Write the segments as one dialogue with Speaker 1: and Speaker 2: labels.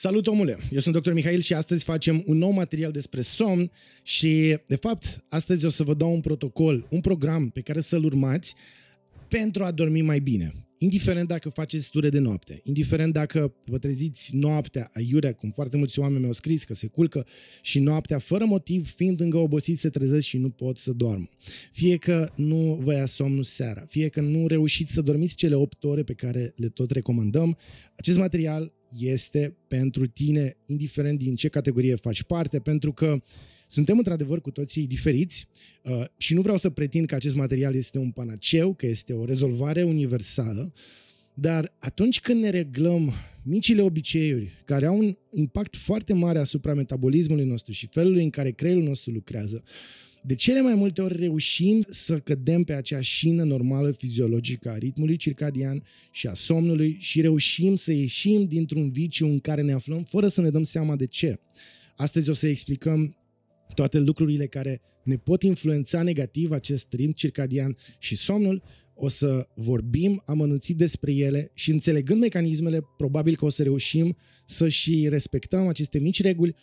Speaker 1: Salut, omule! Eu sunt dr. Mihail și astăzi facem un nou material despre somn și, de fapt, astăzi o să vă dau un protocol, un program pe care să-l urmați pentru a dormi mai bine. Indiferent dacă faceți ture de noapte, indiferent dacă vă treziți noaptea aiurea, cum foarte mulți oameni mi-au scris că se culcă și noaptea fără motiv, fiind încă obosiți, se trezesc și nu pot să doarmă. Fie că nu vă ia somnul seara, fie că nu reușiți să dormiți cele 8 ore pe care le tot recomandăm, acest material este pentru tine, indiferent din ce categorie faci parte, pentru că suntem într-adevăr cu toții diferiți uh, și nu vreau să pretind că acest material este un panaceu, că este o rezolvare universală, dar atunci când ne reglăm micile obiceiuri care au un impact foarte mare asupra metabolismului nostru și felului în care creierul nostru lucrează, de cele mai multe ori reușim să cădem pe acea șină normală fiziologică a ritmului circadian și a somnului și reușim să ieșim dintr-un viciu în care ne aflăm fără să ne dăm seama de ce. Astăzi o să explicăm toate lucrurile care ne pot influența negativ acest ritm circadian și somnul, o să vorbim amănunțit despre ele și înțelegând mecanismele, probabil că o să reușim să și respectăm aceste mici reguli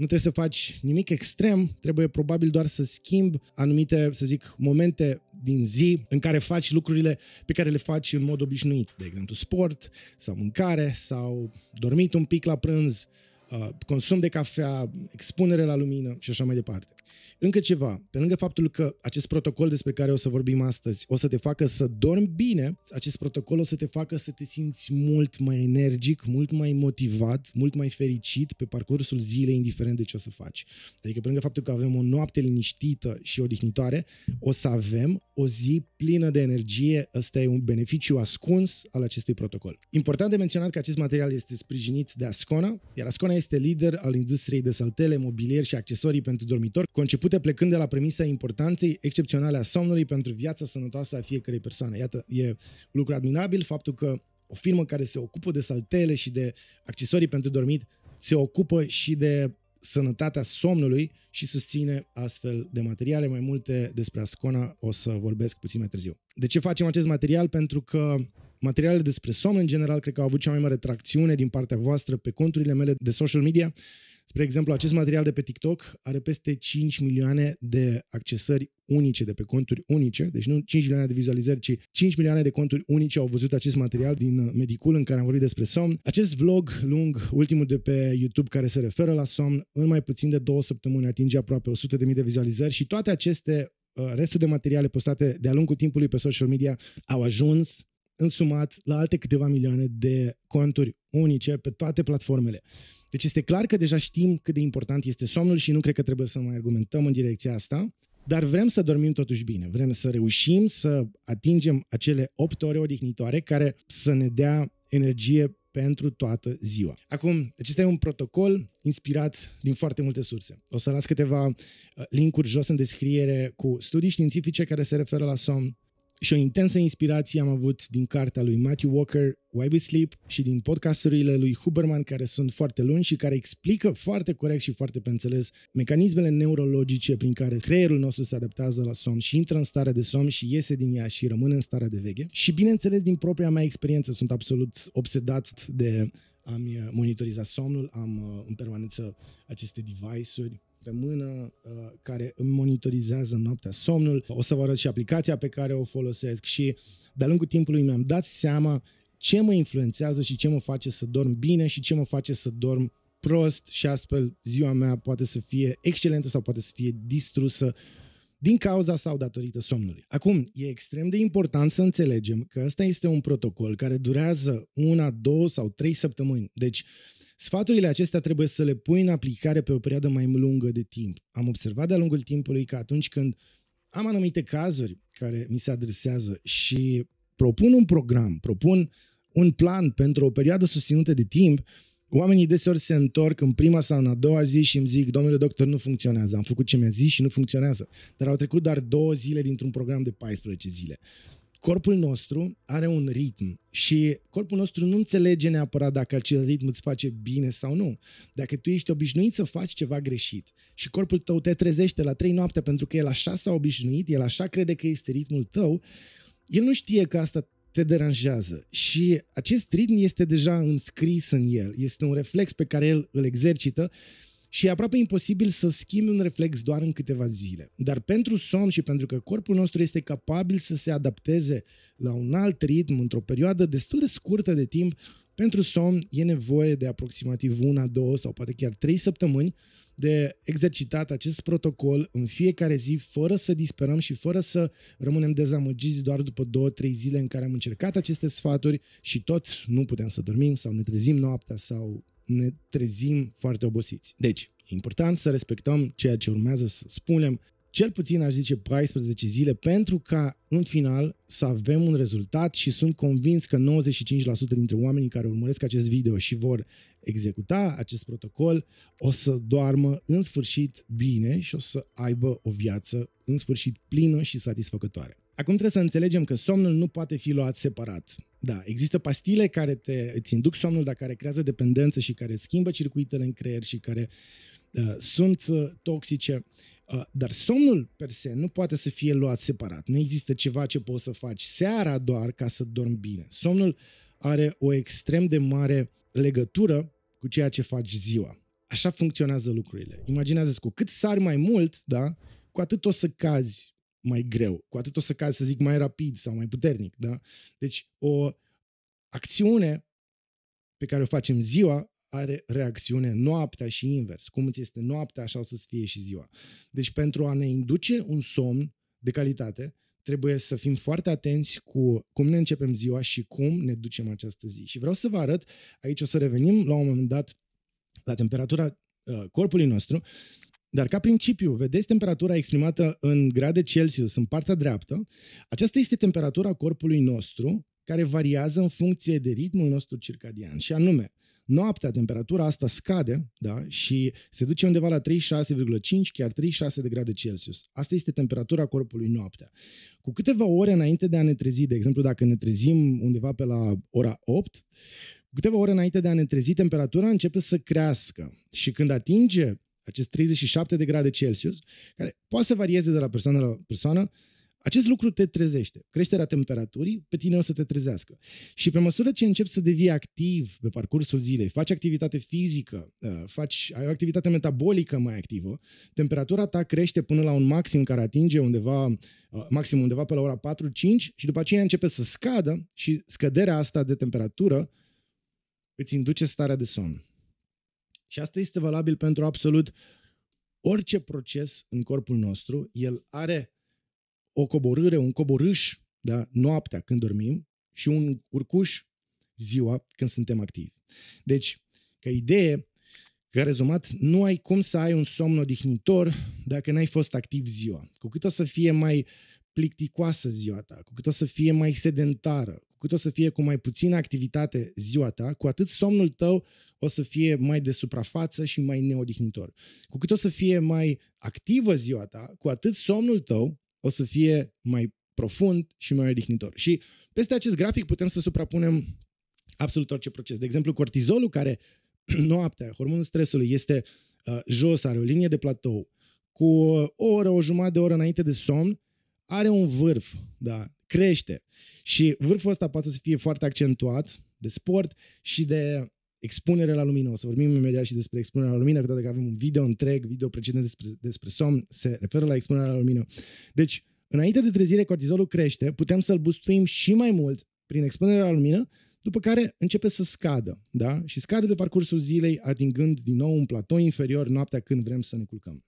Speaker 1: nu trebuie să faci nimic extrem, trebuie probabil doar să schimbi anumite, să zic, momente din zi în care faci lucrurile pe care le faci în mod obișnuit, de exemplu sport sau mâncare sau dormit un pic la prânz, uh, consum de cafea, expunere la lumină și așa mai departe. Încă ceva, pe lângă faptul că acest protocol despre care o să vorbim astăzi o să te facă să dormi bine, acest protocol o să te facă să te simți mult mai energic, mult mai motivat, mult mai fericit pe parcursul zilei, indiferent de ce o să faci. Adică, pe lângă faptul că avem o noapte liniștită și odihnitoare, o să avem o zi plină de energie. Ăsta e un beneficiu ascuns al acestui protocol. Important de menționat că acest material este sprijinit de Ascona, iar Ascona este lider al industriei de saltele, mobilier și accesorii pentru dormitor, conceput făcute plecând de la premisa importanței excepționale a somnului pentru viața sănătoasă a fiecărei persoane. Iată, e lucru admirabil faptul că o firmă care se ocupă de saltele și de accesorii pentru dormit se ocupă și de sănătatea somnului și susține astfel de materiale. Mai multe despre Ascona o să vorbesc puțin mai târziu. De ce facem acest material? Pentru că materialele despre somn în general cred că au avut cea mai mare tracțiune din partea voastră pe conturile mele de social media Spre exemplu, acest material de pe TikTok are peste 5 milioane de accesări unice, de pe conturi unice, deci nu 5 milioane de vizualizări, ci 5 milioane de conturi unice au văzut acest material din uh, Medicul în care am vorbit despre somn. Acest vlog lung, ultimul de pe YouTube care se referă la somn, în mai puțin de două săptămâni atinge aproape 100.000 de vizualizări și toate aceste uh, restul de materiale postate de-a lungul timpului pe social media au ajuns însumat la alte câteva milioane de conturi unice pe toate platformele. Deci este clar că deja știm cât de important este somnul și nu cred că trebuie să mai argumentăm în direcția asta, dar vrem să dormim totuși bine, vrem să reușim să atingem acele 8 ore odihnitoare care să ne dea energie pentru toată ziua. Acum, acesta deci e un protocol inspirat din foarte multe surse. O să las câteva uh, linkuri jos în descriere cu studii științifice care se referă la somn, și o intensă inspirație am avut din cartea lui Matthew Walker, Why We Sleep, și din podcasturile lui Huberman, care sunt foarte lungi și care explică foarte corect și foarte pe înțeles mecanismele neurologice prin care creierul nostru se adaptează la somn și intră în stare de somn și iese din ea și rămâne în stare de veche. Și bineînțeles, din propria mea experiență, sunt absolut obsedat de am monitorizat somnul, am uh, în permanență aceste device-uri mână uh, care îmi monitorizează noaptea somnul. O să vă arăt și aplicația pe care o folosesc și de-a lungul timpului mi-am dat seama ce mă influențează și ce mă face să dorm bine și ce mă face să dorm prost și astfel ziua mea poate să fie excelentă sau poate să fie distrusă din cauza sau datorită somnului. Acum, e extrem de important să înțelegem că ăsta este un protocol care durează una, două sau trei săptămâni. Deci, Sfaturile acestea trebuie să le pui în aplicare pe o perioadă mai lungă de timp. Am observat de-a lungul timpului că atunci când am anumite cazuri care mi se adresează și propun un program, propun un plan pentru o perioadă susținută de timp, oamenii deseori se întorc în prima sau în a doua zi și îmi zic, domnule doctor, nu funcționează, am făcut ce mi-a zis și nu funcționează. Dar au trecut doar două zile dintr-un program de 14 zile corpul nostru are un ritm și corpul nostru nu înțelege neapărat dacă acel ritm îți face bine sau nu. Dacă tu ești obișnuit să faci ceva greșit și corpul tău te trezește la 3 noapte pentru că el așa s-a obișnuit, el așa crede că este ritmul tău, el nu știe că asta te deranjează și acest ritm este deja înscris în el, este un reflex pe care el îl exercită și e aproape imposibil să schimbi un reflex doar în câteva zile. Dar pentru somn și pentru că corpul nostru este capabil să se adapteze la un alt ritm într-o perioadă destul de scurtă de timp, pentru somn e nevoie de aproximativ una, două sau poate chiar trei săptămâni de exercitat acest protocol în fiecare zi, fără să disperăm și fără să rămânem dezamăgiți doar după două, trei zile în care am încercat aceste sfaturi și tot nu putem să dormim sau ne trezim noaptea sau ne trezim foarte obosiți. Deci, e important să respectăm ceea ce urmează să spunem, cel puțin aș zice 14 zile, pentru ca în final să avem un rezultat și sunt convins că 95% dintre oamenii care urmăresc acest video și vor executa acest protocol o să doarmă în sfârșit bine și o să aibă o viață în sfârșit plină și satisfăcătoare. Acum trebuie să înțelegem că somnul nu poate fi luat separat. Da, există pastile care te, îți induc somnul, dar care creează dependență și care schimbă circuitele în creier și care uh, sunt uh, toxice. Uh, dar somnul per se nu poate să fie luat separat. Nu există ceva ce poți să faci seara doar ca să dormi bine. Somnul are o extrem de mare legătură cu ceea ce faci ziua. Așa funcționează lucrurile. Imaginează-ți cu cât sari mai mult, da, cu atât o să cazi mai greu, cu atât o să cazi, să zic, mai rapid sau mai puternic. Da? Deci o acțiune pe care o facem ziua are reacțiune noaptea și invers. Cum îți este noaptea, așa o să fie și ziua. Deci pentru a ne induce un somn de calitate, trebuie să fim foarte atenți cu cum ne începem ziua și cum ne ducem această zi. Și vreau să vă arăt, aici o să revenim la un moment dat la temperatura uh, corpului nostru, dar ca principiu, vedeți temperatura exprimată în grade Celsius în partea dreaptă, aceasta este temperatura corpului nostru care variază în funcție de ritmul nostru circadian. Și anume, noaptea temperatura asta scade da, și se duce undeva la 36,5, chiar 36 de grade Celsius. Asta este temperatura corpului noaptea. Cu câteva ore înainte de a ne trezi, de exemplu, dacă ne trezim undeva pe la ora 8, cu câteva ore înainte de a ne trezi, temperatura începe să crească și când atinge acest 37 de grade Celsius, care poate să varieze de la persoană la persoană, acest lucru te trezește. Creșterea temperaturii pe tine o să te trezească. Și pe măsură ce începi să devii activ pe parcursul zilei, faci activitate fizică, uh, faci, ai o activitate metabolică mai activă, temperatura ta crește până la un maxim care atinge undeva, uh, maxim undeva pe la ora 4-5 și după aceea începe să scadă și scăderea asta de temperatură îți induce starea de somn. Și asta este valabil pentru absolut orice proces în corpul nostru. El are o coborâre, un coborâș, da, noaptea când dormim și un urcuș ziua când suntem activi. Deci, ca idee, ca rezumat, nu ai cum să ai un somn odihnitor dacă n-ai fost activ ziua. Cu cât o să fie mai plicticoasă ziua ta, cu cât o să fie mai sedentară, cât o să fie cu mai puțină activitate ziua ta, cu atât somnul tău o să fie mai de suprafață și mai neodihnitor. Cu cât o să fie mai activă ziua ta, cu atât somnul tău o să fie mai profund și mai odihnitor. Și peste acest grafic putem să suprapunem absolut orice proces. De exemplu, cortizolul, care noaptea, hormonul stresului, este uh, jos, are o linie de platou, cu o oră, o jumătate de oră înainte de somn, are un vârf, da, crește. Și vârful ăsta poate să fie foarte accentuat de sport și de expunere la lumină. O să vorbim imediat și despre expunerea la lumină, cu toate că avem un video întreg, video precedent despre, despre somn, se referă la expunerea la lumină. Deci, înainte de trezire, cortizolul crește, putem să-l bustuim și mai mult prin expunerea la lumină, după care începe să scadă, da? Și scade de parcursul zilei, atingând din nou un platou inferior noaptea când vrem să ne culcăm.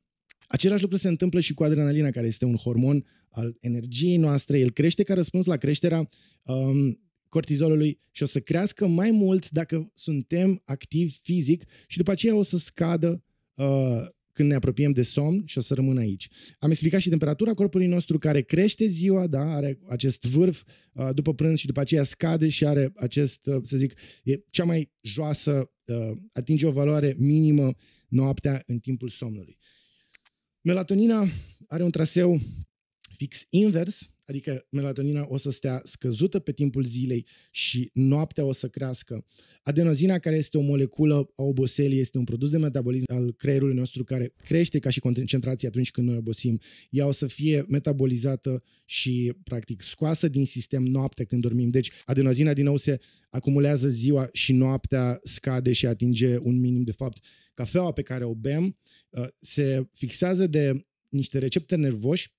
Speaker 1: Același lucru se întâmplă și cu adrenalina, care este un hormon al energiei noastre. El crește ca răspuns la creșterea um, cortizolului și o să crească mai mult dacă suntem activi fizic și după aceea o să scadă uh, când ne apropiem de somn și o să rămână aici. Am explicat și temperatura corpului nostru care crește ziua, da, are acest vârf uh, după prânz și după aceea scade și are acest, uh, să zic, e cea mai joasă, uh, atinge o valoare minimă noaptea în timpul somnului. Melatonina are un traseu fix invers adică melatonina o să stea scăzută pe timpul zilei și noaptea o să crească. Adenozina, care este o moleculă a oboselii, este un produs de metabolism al creierului nostru care crește ca și concentrația atunci când noi obosim. Ea o să fie metabolizată și, practic, scoasă din sistem noaptea când dormim. Deci, adenozina, din nou, se acumulează ziua și noaptea scade și atinge un minim, de fapt, cafeaua pe care o bem uh, se fixează de niște receptori nervoși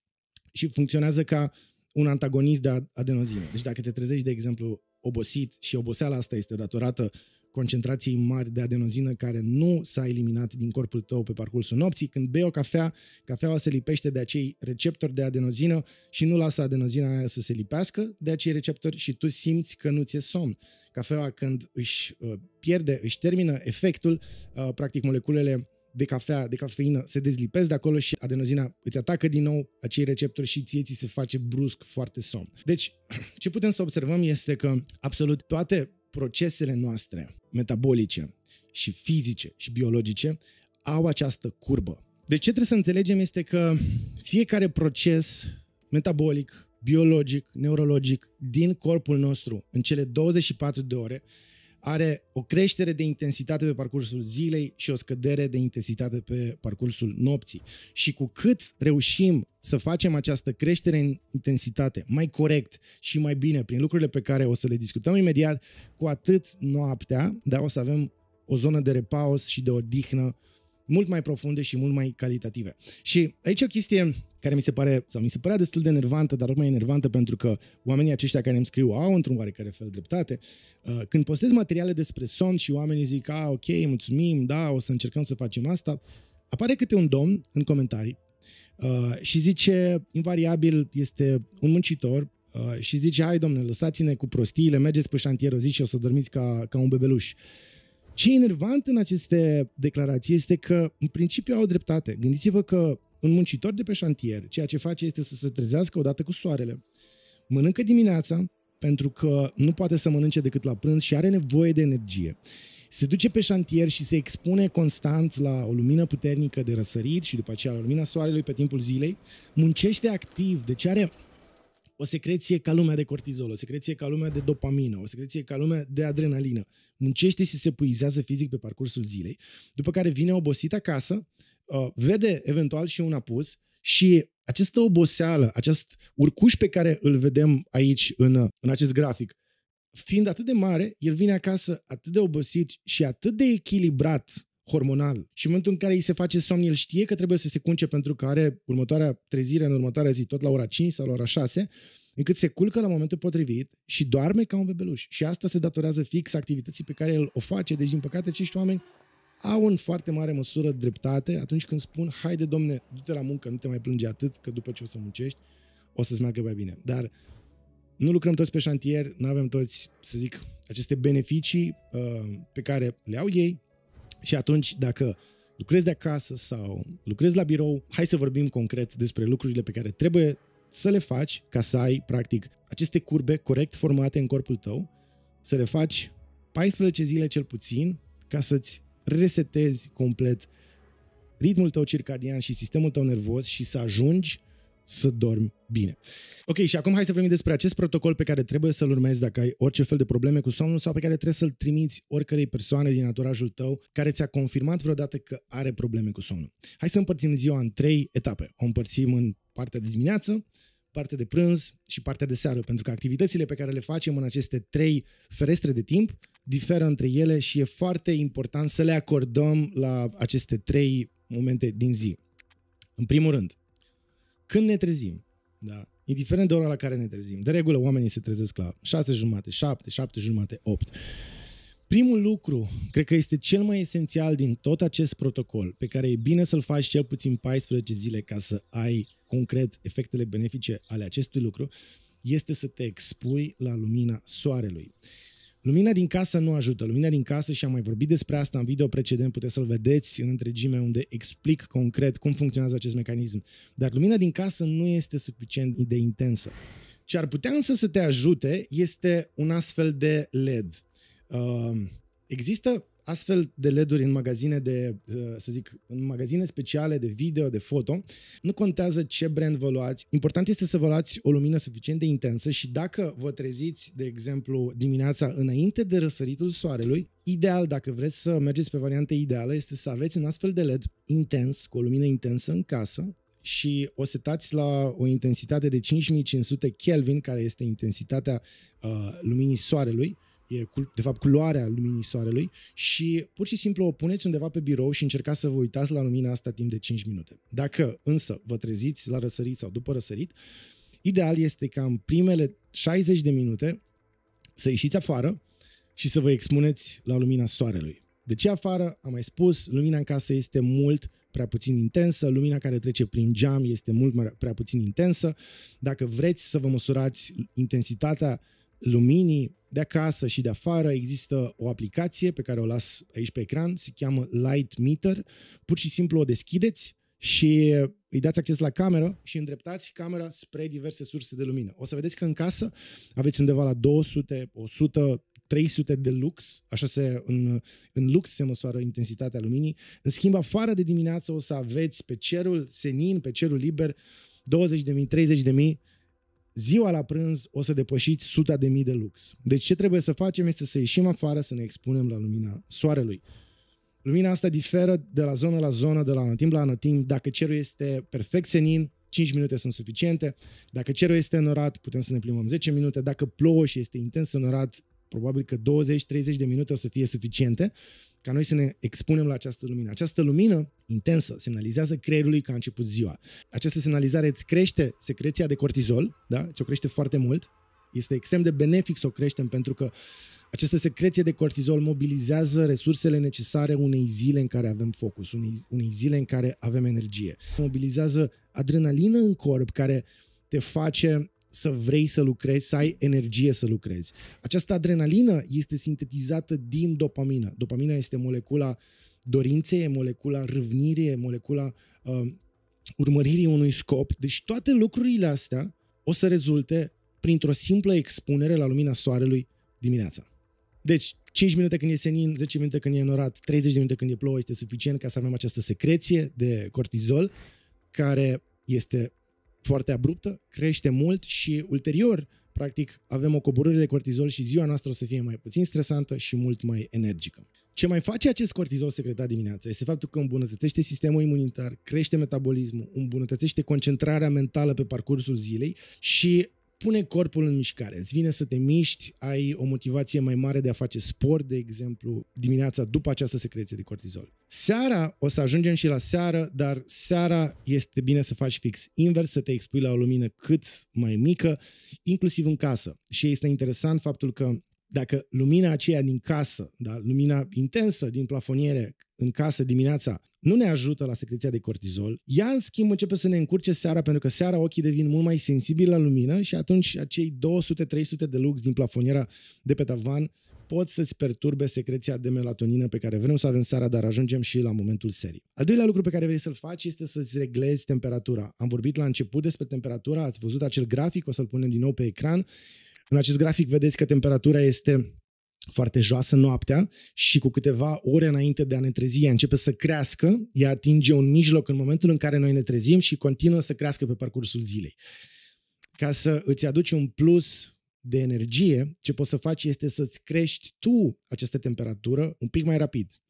Speaker 1: și funcționează ca un antagonist de adenozină. Deci dacă te trezești, de exemplu, obosit și oboseala asta este datorată concentrației mari de adenozină care nu s-a eliminat din corpul tău pe parcursul nopții, când bei o cafea, cafeaua se lipește de acei receptori de adenozină și nu lasă adenozina aia să se lipească de acei receptori și tu simți că nu ți-e somn. Cafeaua când își uh, pierde, își termină efectul, uh, practic moleculele de cafea, de cafeină, se dezlipesc de acolo și adenozina îți atacă din nou acei receptori și ție ți se face brusc foarte somn. Deci, ce putem să observăm este că absolut toate procesele noastre metabolice și fizice și biologice au această curbă. Deci ce trebuie să înțelegem este că fiecare proces metabolic, biologic, neurologic din corpul nostru în cele 24 de ore are o creștere de intensitate pe parcursul zilei și o scădere de intensitate pe parcursul nopții. Și cu cât reușim să facem această creștere în intensitate mai corect și mai bine prin lucrurile pe care o să le discutăm imediat, cu atât noaptea, dar o să avem o zonă de repaus și de odihnă mult mai profunde și mult mai calitative. Și aici o chestie care mi se pare, sau mi se părea destul de enervantă, dar oricum e enervantă pentru că oamenii aceștia care îmi scriu au într-un oarecare fel dreptate. Uh, când postez materiale despre somn și oamenii zic, a, ok, mulțumim, da, o să încercăm să facem asta, apare câte un domn în comentarii uh, și zice, invariabil, este un muncitor uh, și zice, hai domnule, lăsați-ne cu prostiile, mergeți pe șantier o zi și o să dormiți ca, ca un bebeluș. Ce e enervant în aceste declarații este că, în principiu, au dreptate. Gândiți-vă că un muncitor de pe șantier, ceea ce face este să se trezească odată cu soarele. Mănâncă dimineața, pentru că nu poate să mănânce decât la prânz și are nevoie de energie. Se duce pe șantier și se expune constant la o lumină puternică de răsărit și după aceea la lumina soarelui pe timpul zilei. Muncește activ, deci are o secreție ca lumea de cortizol, o secreție ca lumea de dopamină, o secreție ca lumea de adrenalină. Muncește și se puizează fizic pe parcursul zilei, după care vine obosit acasă, Uh, vede eventual și un apus și această oboseală, acest urcuș pe care îl vedem aici în, uh, în acest grafic, fiind atât de mare, el vine acasă atât de obosit și atât de echilibrat hormonal. Și în momentul în care îi se face somn, el știe că trebuie să se cunce pentru că are următoarea trezire în următoarea zi, tot la ora 5 sau la ora 6, încât se culcă la momentul potrivit și doarme ca un bebeluș. Și asta se datorează fix activității pe care el o face. Deci, din păcate, acești oameni au în foarte mare măsură dreptate atunci când spun, haide domne, du-te la muncă, nu te mai plânge atât, că după ce o să muncești, o să-ți meargă mai bine. Dar nu lucrăm toți pe șantier, nu avem toți, să zic, aceste beneficii uh, pe care le au ei și atunci dacă lucrezi de acasă sau lucrezi la birou, hai să vorbim concret despre lucrurile pe care trebuie să le faci ca să ai, practic, aceste curbe corect formate în corpul tău, să le faci 14 zile cel puțin ca să-ți resetezi complet ritmul tău circadian și sistemul tău nervos și să ajungi să dormi bine. Ok, și acum hai să vorbim despre acest protocol pe care trebuie să-l urmezi dacă ai orice fel de probleme cu somnul sau pe care trebuie să-l trimiți oricărei persoane din naturajul tău care ți-a confirmat vreodată că are probleme cu somnul. Hai să împărțim ziua în trei etape. O împărțim în partea de dimineață, partea de prânz și partea de seară, pentru că activitățile pe care le facem în aceste trei ferestre de timp diferă între ele și e foarte important să le acordăm la aceste trei momente din zi. În primul rând, când ne trezim, da, indiferent de ora la care ne trezim, de regulă oamenii se trezesc la 6 jumate, 7, 7 jumate, 8. Primul lucru, cred că este cel mai esențial din tot acest protocol, pe care e bine să-l faci cel puțin 14 zile ca să ai concret efectele benefice ale acestui lucru, este să te expui la lumina soarelui. Lumina din casă nu ajută. Lumina din casă, și am mai vorbit despre asta în video precedent, puteți să-l vedeți în întregime unde explic concret cum funcționează acest mecanism. Dar lumina din casă nu este suficient de intensă. Ce ar putea însă să te ajute este un astfel de LED Ehm, există astfel de LED-uri în magazine de, eh, să zic, în magazine speciale de video, de foto. Nu contează ce brand vă luați. Important este să vă luați o lumină suficient de intensă și dacă vă treziți, de exemplu, dimineața înainte de răsăritul soarelui, ideal, dacă vreți să mergeți pe variante ideală, este să aveți un astfel de LED intens, cu o lumină intensă în casă, și o setați la o intensitate de 5500 Kelvin, care este intensitatea uh, luminii soarelui, e de fapt culoarea luminii soarelui și pur și simplu o puneți undeva pe birou și încercați să vă uitați la lumina asta timp de 5 minute. Dacă însă vă treziți la răsărit sau după răsărit, ideal este ca în primele 60 de minute să ieșiți afară și să vă expuneți la lumina soarelui. De ce afară? Am mai spus, lumina în casă este mult prea puțin intensă, lumina care trece prin geam este mult prea puțin intensă. Dacă vreți să vă măsurați intensitatea luminii de acasă și de afară există o aplicație pe care o las aici pe ecran, se cheamă Light Meter. Pur și simplu o deschideți și îi dați acces la cameră și îndreptați camera spre diverse surse de lumină. O să vedeți că în casă aveți undeva la 200, 100, 300 de lux, așa se, în, în lux se măsoară intensitatea luminii. În schimb, afară de dimineață o să aveți pe cerul senin, pe cerul liber, 20.000, 30.000 ziua la prânz o să depășiți suta de mii de lux. Deci ce trebuie să facem este să ieșim afară, să ne expunem la lumina soarelui. Lumina asta diferă de la zonă la zonă, de la anotimp la anotimp. Dacă cerul este perfect senin, 5 minute sunt suficiente. Dacă cerul este înorat, putem să ne plimbăm 10 minute. Dacă plouă și este intens înorat, Probabil că 20-30 de minute o să fie suficiente ca noi să ne expunem la această lumină. Această lumină intensă semnalizează creierului că a început ziua. Această semnalizare îți crește secreția de cortizol, da? ți-o crește foarte mult. Este extrem de benefic să o creștem pentru că această secreție de cortizol mobilizează resursele necesare unei zile în care avem focus, unei, unei zile în care avem energie. Mobilizează adrenalină în corp care te face să vrei să lucrezi, să ai energie să lucrezi. Această adrenalină este sintetizată din dopamină. Dopamina este molecula dorinței, molecula râvnirii, molecula uh, urmăririi unui scop. Deci toate lucrurile astea o să rezulte printr-o simplă expunere la lumina soarelui dimineața. Deci, 5 minute când e senin, 10 minute când e înorat, 30 de minute când e plouă este suficient ca să avem această secreție de cortizol care este foarte abruptă, crește mult și ulterior, practic, avem o coborâre de cortizol și ziua noastră o să fie mai puțin stresantă și mult mai energică. Ce mai face acest cortizol secretat dimineața este faptul că îmbunătățește sistemul imunitar, crește metabolismul, îmbunătățește concentrarea mentală pe parcursul zilei și pune corpul în mișcare, îți vine să te miști, ai o motivație mai mare de a face sport, de exemplu, dimineața după această secreție de cortizol. Seara, o să ajungem și la seară, dar seara este bine să faci fix invers, să te expui la o lumină cât mai mică, inclusiv în casă. Și este interesant faptul că dacă lumina aceea din casă, da, lumina intensă din plafoniere, în casă dimineața nu ne ajută la secreția de cortizol. Ea, în schimb, începe să ne încurce seara, pentru că seara ochii devin mult mai sensibili la lumină și atunci acei 200-300 de lux din plafoniera de pe tavan pot să-ți perturbe secreția de melatonină pe care vrem să o avem seara, dar ajungem și la momentul serii. Al doilea lucru pe care vrei să-l faci este să-ți reglezi temperatura. Am vorbit la început despre temperatura, ați văzut acel grafic, o să-l punem din nou pe ecran. În acest grafic vedeți că temperatura este foarte joasă noaptea și cu câteva ore înainte de a ne trezi ea începe să crească, ea atinge un mijloc în momentul în care noi ne trezim și continuă să crească pe parcursul zilei. Ca să îți aduci un plus de energie, ce poți să faci este să-ți crești tu această temperatură un pic mai rapid.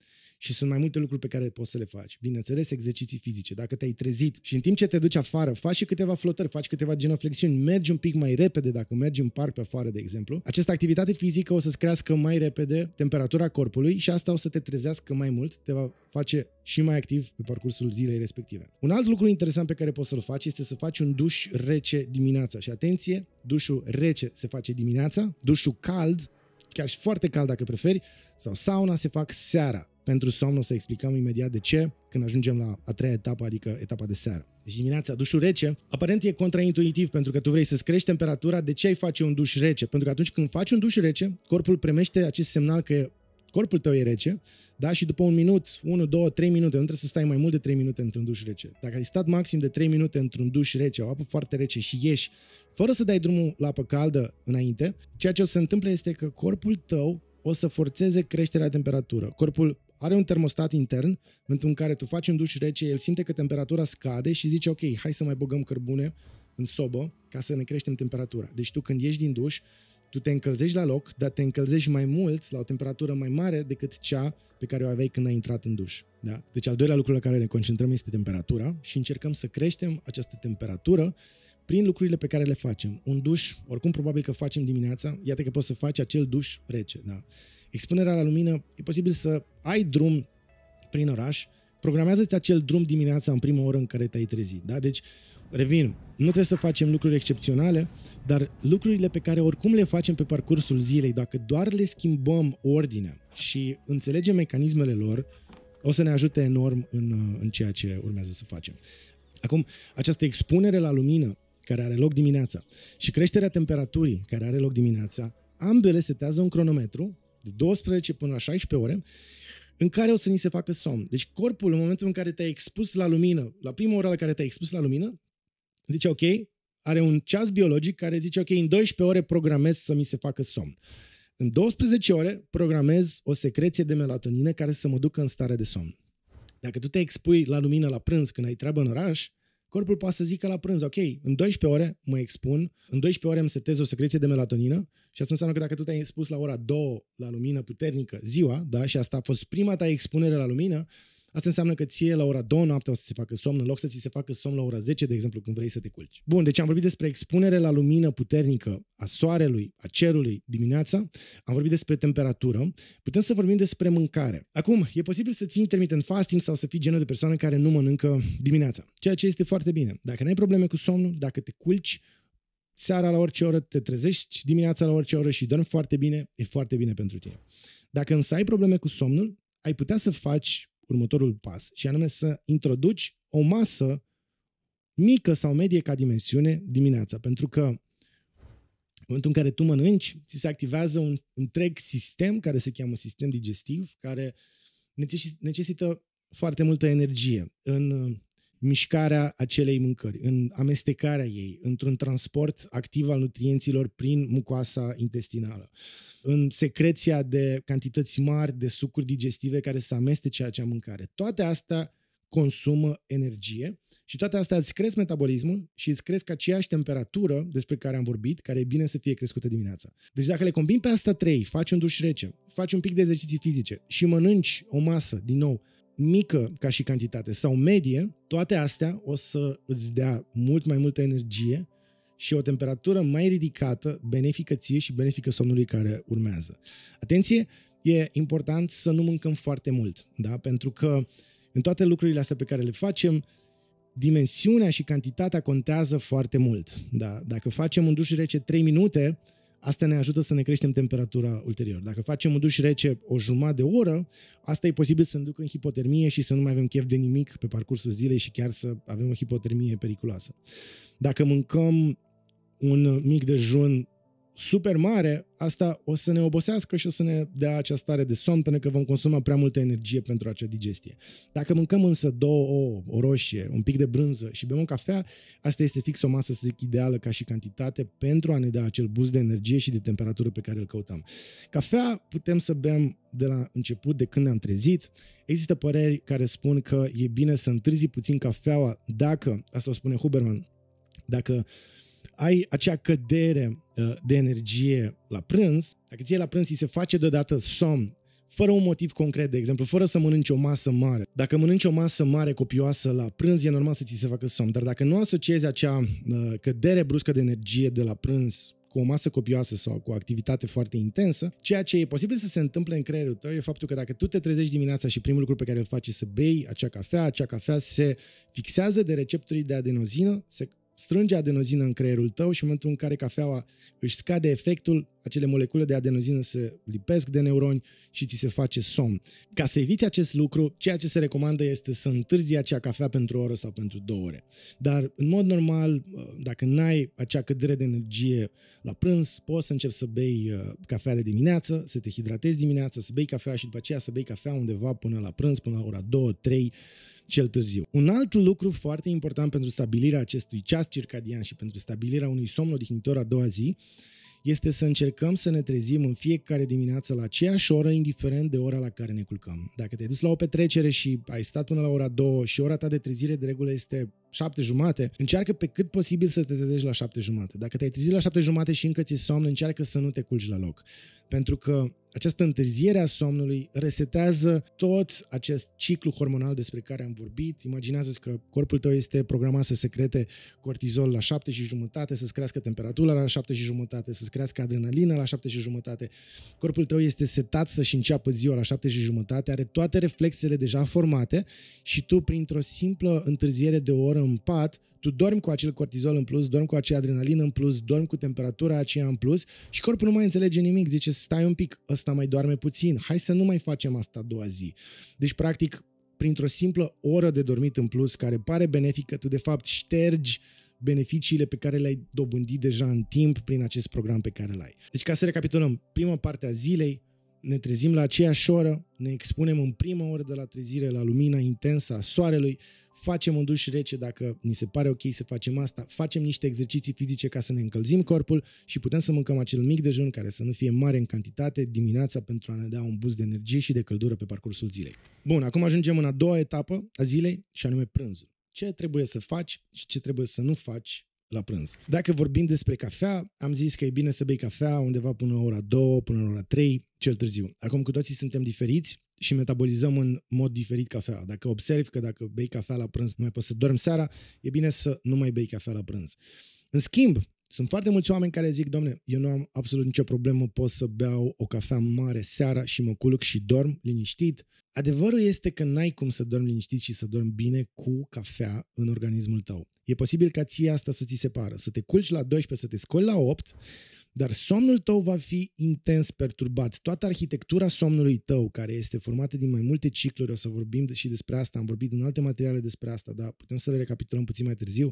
Speaker 1: Și sunt mai multe lucruri pe care poți să le faci. Bineînțeles, exerciții fizice. Dacă te-ai trezit și în timp ce te duci afară, faci și câteva flotări, faci câteva genoflexiuni, mergi un pic mai repede dacă mergi în parc pe afară, de exemplu. Această activitate fizică o să-ți crească mai repede temperatura corpului și asta o să te trezească mai mult, te va face și mai activ pe parcursul zilei respective. Un alt lucru interesant pe care poți să-l faci este să faci un duș rece dimineața. Și atenție, dușul rece se face dimineața, dușul cald, chiar și foarte cald dacă preferi, sau sauna se fac seara. Pentru somn o să explicăm imediat de ce când ajungem la a treia etapă, adică etapa de seară. Deci dimineața, dușul rece, aparent e contraintuitiv pentru că tu vrei să-ți crești temperatura, de ce ai face un duș rece? Pentru că atunci când faci un duș rece, corpul primește acest semnal că corpul tău e rece, da? Și după un minut, 1, 2, 3 minute, nu trebuie să stai mai mult de 3 minute într-un duș rece. Dacă ai stat maxim de 3 minute într-un duș rece, o apă foarte rece și ieși fără să dai drumul la apă caldă înainte, ceea ce o să se întâmple este că corpul tău o să forțeze creșterea temperatură. Corpul are un termostat intern în care tu faci un duș rece, el simte că temperatura scade și zice ok, hai să mai băgăm cărbune în sobă ca să ne creștem temperatura. Deci tu când ieși din duș, tu te încălzești la loc, dar te încălzești mai mult la o temperatură mai mare decât cea pe care o aveai când ai intrat în duș. Da? Deci al doilea lucru la care ne concentrăm este temperatura și încercăm să creștem această temperatură prin lucrurile pe care le facem. Un duș, oricum probabil că facem dimineața, iată că poți să faci acel duș rece, da. Expunerea la lumină, e posibil să ai drum prin oraș, programează-ți acel drum dimineața în prima oră în care te-ai trezit, da? Deci, revin, nu trebuie să facem lucruri excepționale, dar lucrurile pe care oricum le facem pe parcursul zilei, dacă doar le schimbăm ordinea și înțelegem mecanismele lor, o să ne ajute enorm în, în ceea ce urmează să facem. Acum, această expunere la lumină care are loc dimineața, și creșterea temperaturii, care are loc dimineața, ambele setează un cronometru de 12 până la 16 ore, în care o să ni se facă somn. Deci corpul, în momentul în care te-ai expus la lumină, la prima oră la care te-ai expus la lumină, zice, ok, are un ceas biologic care zice, ok, în 12 ore programez să mi se facă somn. În 12 ore programez o secreție de melatonină care să mă ducă în stare de somn. Dacă tu te expui la lumină la prânz când ai treabă în oraș, corpul poate să zică la prânz, ok, în 12 ore mă expun, în 12 ore îmi setez o secreție de melatonină și asta înseamnă că dacă tu te-ai expus la ora 2 la lumină puternică ziua, da, și asta a fost prima ta expunere la lumină, Asta înseamnă că ție la ora 2 noaptea o să se facă somn, în loc să ți se facă somn la ora 10, de exemplu, când vrei să te culci. Bun, deci am vorbit despre expunere la lumină puternică a soarelui, a cerului dimineața, am vorbit despre temperatură, putem să vorbim despre mâncare. Acum, e posibil să ții intermittent fasting sau să fii genul de persoană care nu mănâncă dimineața, ceea ce este foarte bine. Dacă nu ai probleme cu somnul, dacă te culci, seara la orice oră, te trezești dimineața la orice oră și dormi foarte bine, e foarte bine pentru tine. Dacă însă ai probleme cu somnul, ai putea să faci următorul pas și anume să introduci o masă mică sau medie ca dimensiune dimineața. Pentru că în momentul în care tu mănânci, ți se activează un întreg sistem care se cheamă sistem digestiv, care necesită foarte multă energie. În mișcarea acelei mâncări, în amestecarea ei, într-un transport activ al nutrienților prin mucoasa intestinală, în secreția de cantități mari de sucuri digestive care să amestece acea mâncare. Toate astea consumă energie și toate astea îți cresc metabolismul și îți cresc aceeași temperatură despre care am vorbit, care e bine să fie crescută dimineața. Deci dacă le combini pe asta trei, faci un duș rece, faci un pic de exerciții fizice și mănânci o masă, din nou, mică ca și cantitate sau medie, toate astea o să îți dea mult mai multă energie și o temperatură mai ridicată, benefică ție și benefică somnului care urmează. Atenție, e important să nu mâncăm foarte mult, da? pentru că în toate lucrurile astea pe care le facem, dimensiunea și cantitatea contează foarte mult. Da? Dacă facem un duș rece 3 minute, Asta ne ajută să ne creștem temperatura ulterior. Dacă facem un duș rece o jumătate de oră, asta e posibil să ne ducă în hipotermie și să nu mai avem chef de nimic pe parcursul zilei și chiar să avem o hipotermie periculoasă. Dacă mâncăm un mic dejun super mare, asta o să ne obosească și o să ne dea această stare de somn pentru că vom consuma prea multă energie pentru acea digestie. Dacă mâncăm însă două ouă, o roșie, un pic de brânză și bem o cafea, asta este fix o masă, să zic, ideală ca și cantitate pentru a ne da acel boost de energie și de temperatură pe care îl căutăm. Cafea putem să bem de la început, de când ne-am trezit. Există păreri care spun că e bine să întârzi puțin cafeaua dacă, asta o spune Huberman, dacă uh, ai acea cădere uh, de energie la prânz, dacă ție la prânz îi se face deodată somn, fără un motiv concret, de exemplu, fără să mănânci o masă mare. Dacă mănânci o masă mare copioasă la prânz, e normal să ți se facă somn, dar dacă nu asociezi acea uh, cădere bruscă de energie de la prânz cu o masă copioasă sau cu o activitate foarte intensă, ceea ce e posibil să se întâmple în creierul tău e faptul că dacă tu te trezești dimineața și primul lucru pe care îl faci e să bei acea cafea, acea cafea se fixează de receptorii de adenozină, se strânge adenozină în creierul tău și în momentul în care cafeaua își scade efectul, acele molecule de adenozină se lipesc de neuroni și ți se face somn. Ca să eviți acest lucru, ceea ce se recomandă este să întârzi acea cafea pentru o oră sau pentru două ore. Dar, în mod normal, dacă n-ai acea cădere de energie la prânz, poți să începi să bei uh, cafea de dimineață, să te hidratezi dimineața, să bei cafea și după aceea să bei cafea undeva până la prânz, până la ora 2, 3, cel târziu. Un alt lucru foarte important pentru stabilirea acestui ceas circadian și pentru stabilirea unui somn odihnitor a doua zi este să încercăm să ne trezim în fiecare dimineață la aceeași oră, indiferent de ora la care ne culcăm. Dacă te-ai dus la o petrecere și ai stat până la ora 2 și ora ta de trezire de regulă este șapte jumate, încearcă pe cât posibil să te trezești la șapte jumate. Dacă te-ai trezit la șapte jumate și încă ți-e somn, încearcă să nu te culci la loc. Pentru că această întârziere a somnului resetează tot acest ciclu hormonal despre care am vorbit. Imaginează-ți că corpul tău este programat să secrete cortizol la 7 și jumătate, să-ți crească temperatura la 7 și jumătate, să-ți crească adrenalina la 7 și jumătate. Corpul tău este setat să-și înceapă ziua la 7 și jumătate, are toate reflexele deja formate și tu, printr-o simplă întârziere de o oră în pat, tu dormi cu acel cortizol în plus, dormi cu acea adrenalină în plus, dormi cu temperatura aceea în plus și corpul nu mai înțelege nimic. Zice, stai un pic, ăsta mai doarme puțin, hai să nu mai facem asta a doua zi. Deci, practic, printr-o simplă oră de dormit în plus, care pare benefică, tu de fapt ștergi beneficiile pe care le-ai dobândit deja în timp prin acest program pe care l-ai. Deci, ca să recapitulăm, prima parte a zilei, ne trezim la aceeași oră, ne expunem în prima oră de la trezire la lumina intensă a soarelui, facem un duș rece dacă ni se pare ok să facem asta, facem niște exerciții fizice ca să ne încălzim corpul și putem să mâncăm acel mic dejun care să nu fie mare în cantitate dimineața pentru a ne da un buz de energie și de căldură pe parcursul zilei. Bun, acum ajungem în a doua etapă a zilei și anume prânzul. Ce trebuie să faci și ce trebuie să nu faci la prânz. Dacă vorbim despre cafea, am zis că e bine să bei cafea undeva până la ora 2, până la ora 3, cel târziu. Acum cu toții suntem diferiți, și metabolizăm în mod diferit cafea. Dacă observi că dacă bei cafea la prânz, nu mai poți să dormi seara, e bine să nu mai bei cafea la prânz. În schimb, sunt foarte mulți oameni care zic, domne, eu nu am absolut nicio problemă, pot să beau o cafea mare seara și mă culc și dorm liniștit. Adevărul este că n-ai cum să dormi liniștit și să dormi bine cu cafea în organismul tău. E posibil ca ție asta să ți se pară, să te culci la 12, să te scoli la 8, dar somnul tău va fi intens perturbat. Toată arhitectura somnului tău, care este formată din mai multe cicluri, o să vorbim și despre asta, am vorbit în alte materiale despre asta, dar putem să le recapitulăm puțin mai târziu.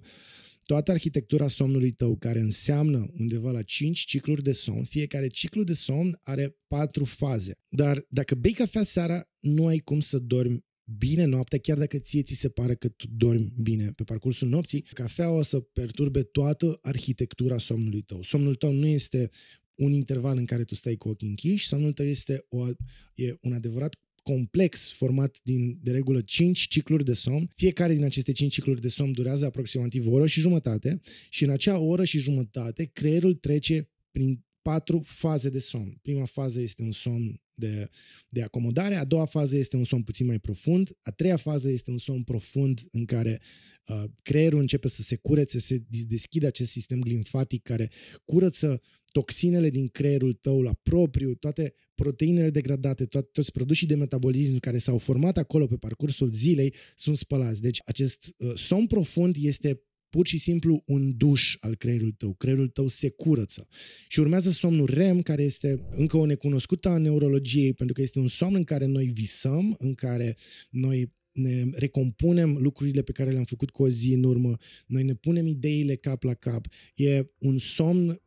Speaker 1: Toată arhitectura somnului tău, care înseamnă undeva la 5 cicluri de somn, fiecare ciclu de somn are 4 faze. Dar dacă bei cafea seara, nu ai cum să dormi bine noaptea, chiar dacă ție ți se pare că tu dormi bine pe parcursul nopții, cafeaua o să perturbe toată arhitectura somnului tău. Somnul tău nu este un interval în care tu stai cu ochii închiși, somnul tău este o, e un adevărat complex format din, de regulă, 5 cicluri de somn. Fiecare din aceste 5 cicluri de somn durează aproximativ o oră și jumătate și în acea oră și jumătate creierul trece prin patru faze de somn. Prima fază este un somn de, de acomodare. A doua fază este un somn puțin mai profund. A treia fază este un somn profund în care uh, creierul începe să se curețe, se deschide acest sistem glimfatic care curăță toxinele din creierul tău la propriu, toate proteinele degradate, toate, toți produsii de metabolism care s-au format acolo pe parcursul zilei sunt spălați. Deci acest uh, somn profund este pur și simplu un duș al creierului tău. Creierul tău se curăță. Și urmează somnul REM, care este încă o necunoscută a neurologiei, pentru că este un somn în care noi visăm, în care noi ne recompunem lucrurile pe care le-am făcut cu o zi în urmă, noi ne punem ideile cap la cap. E un somn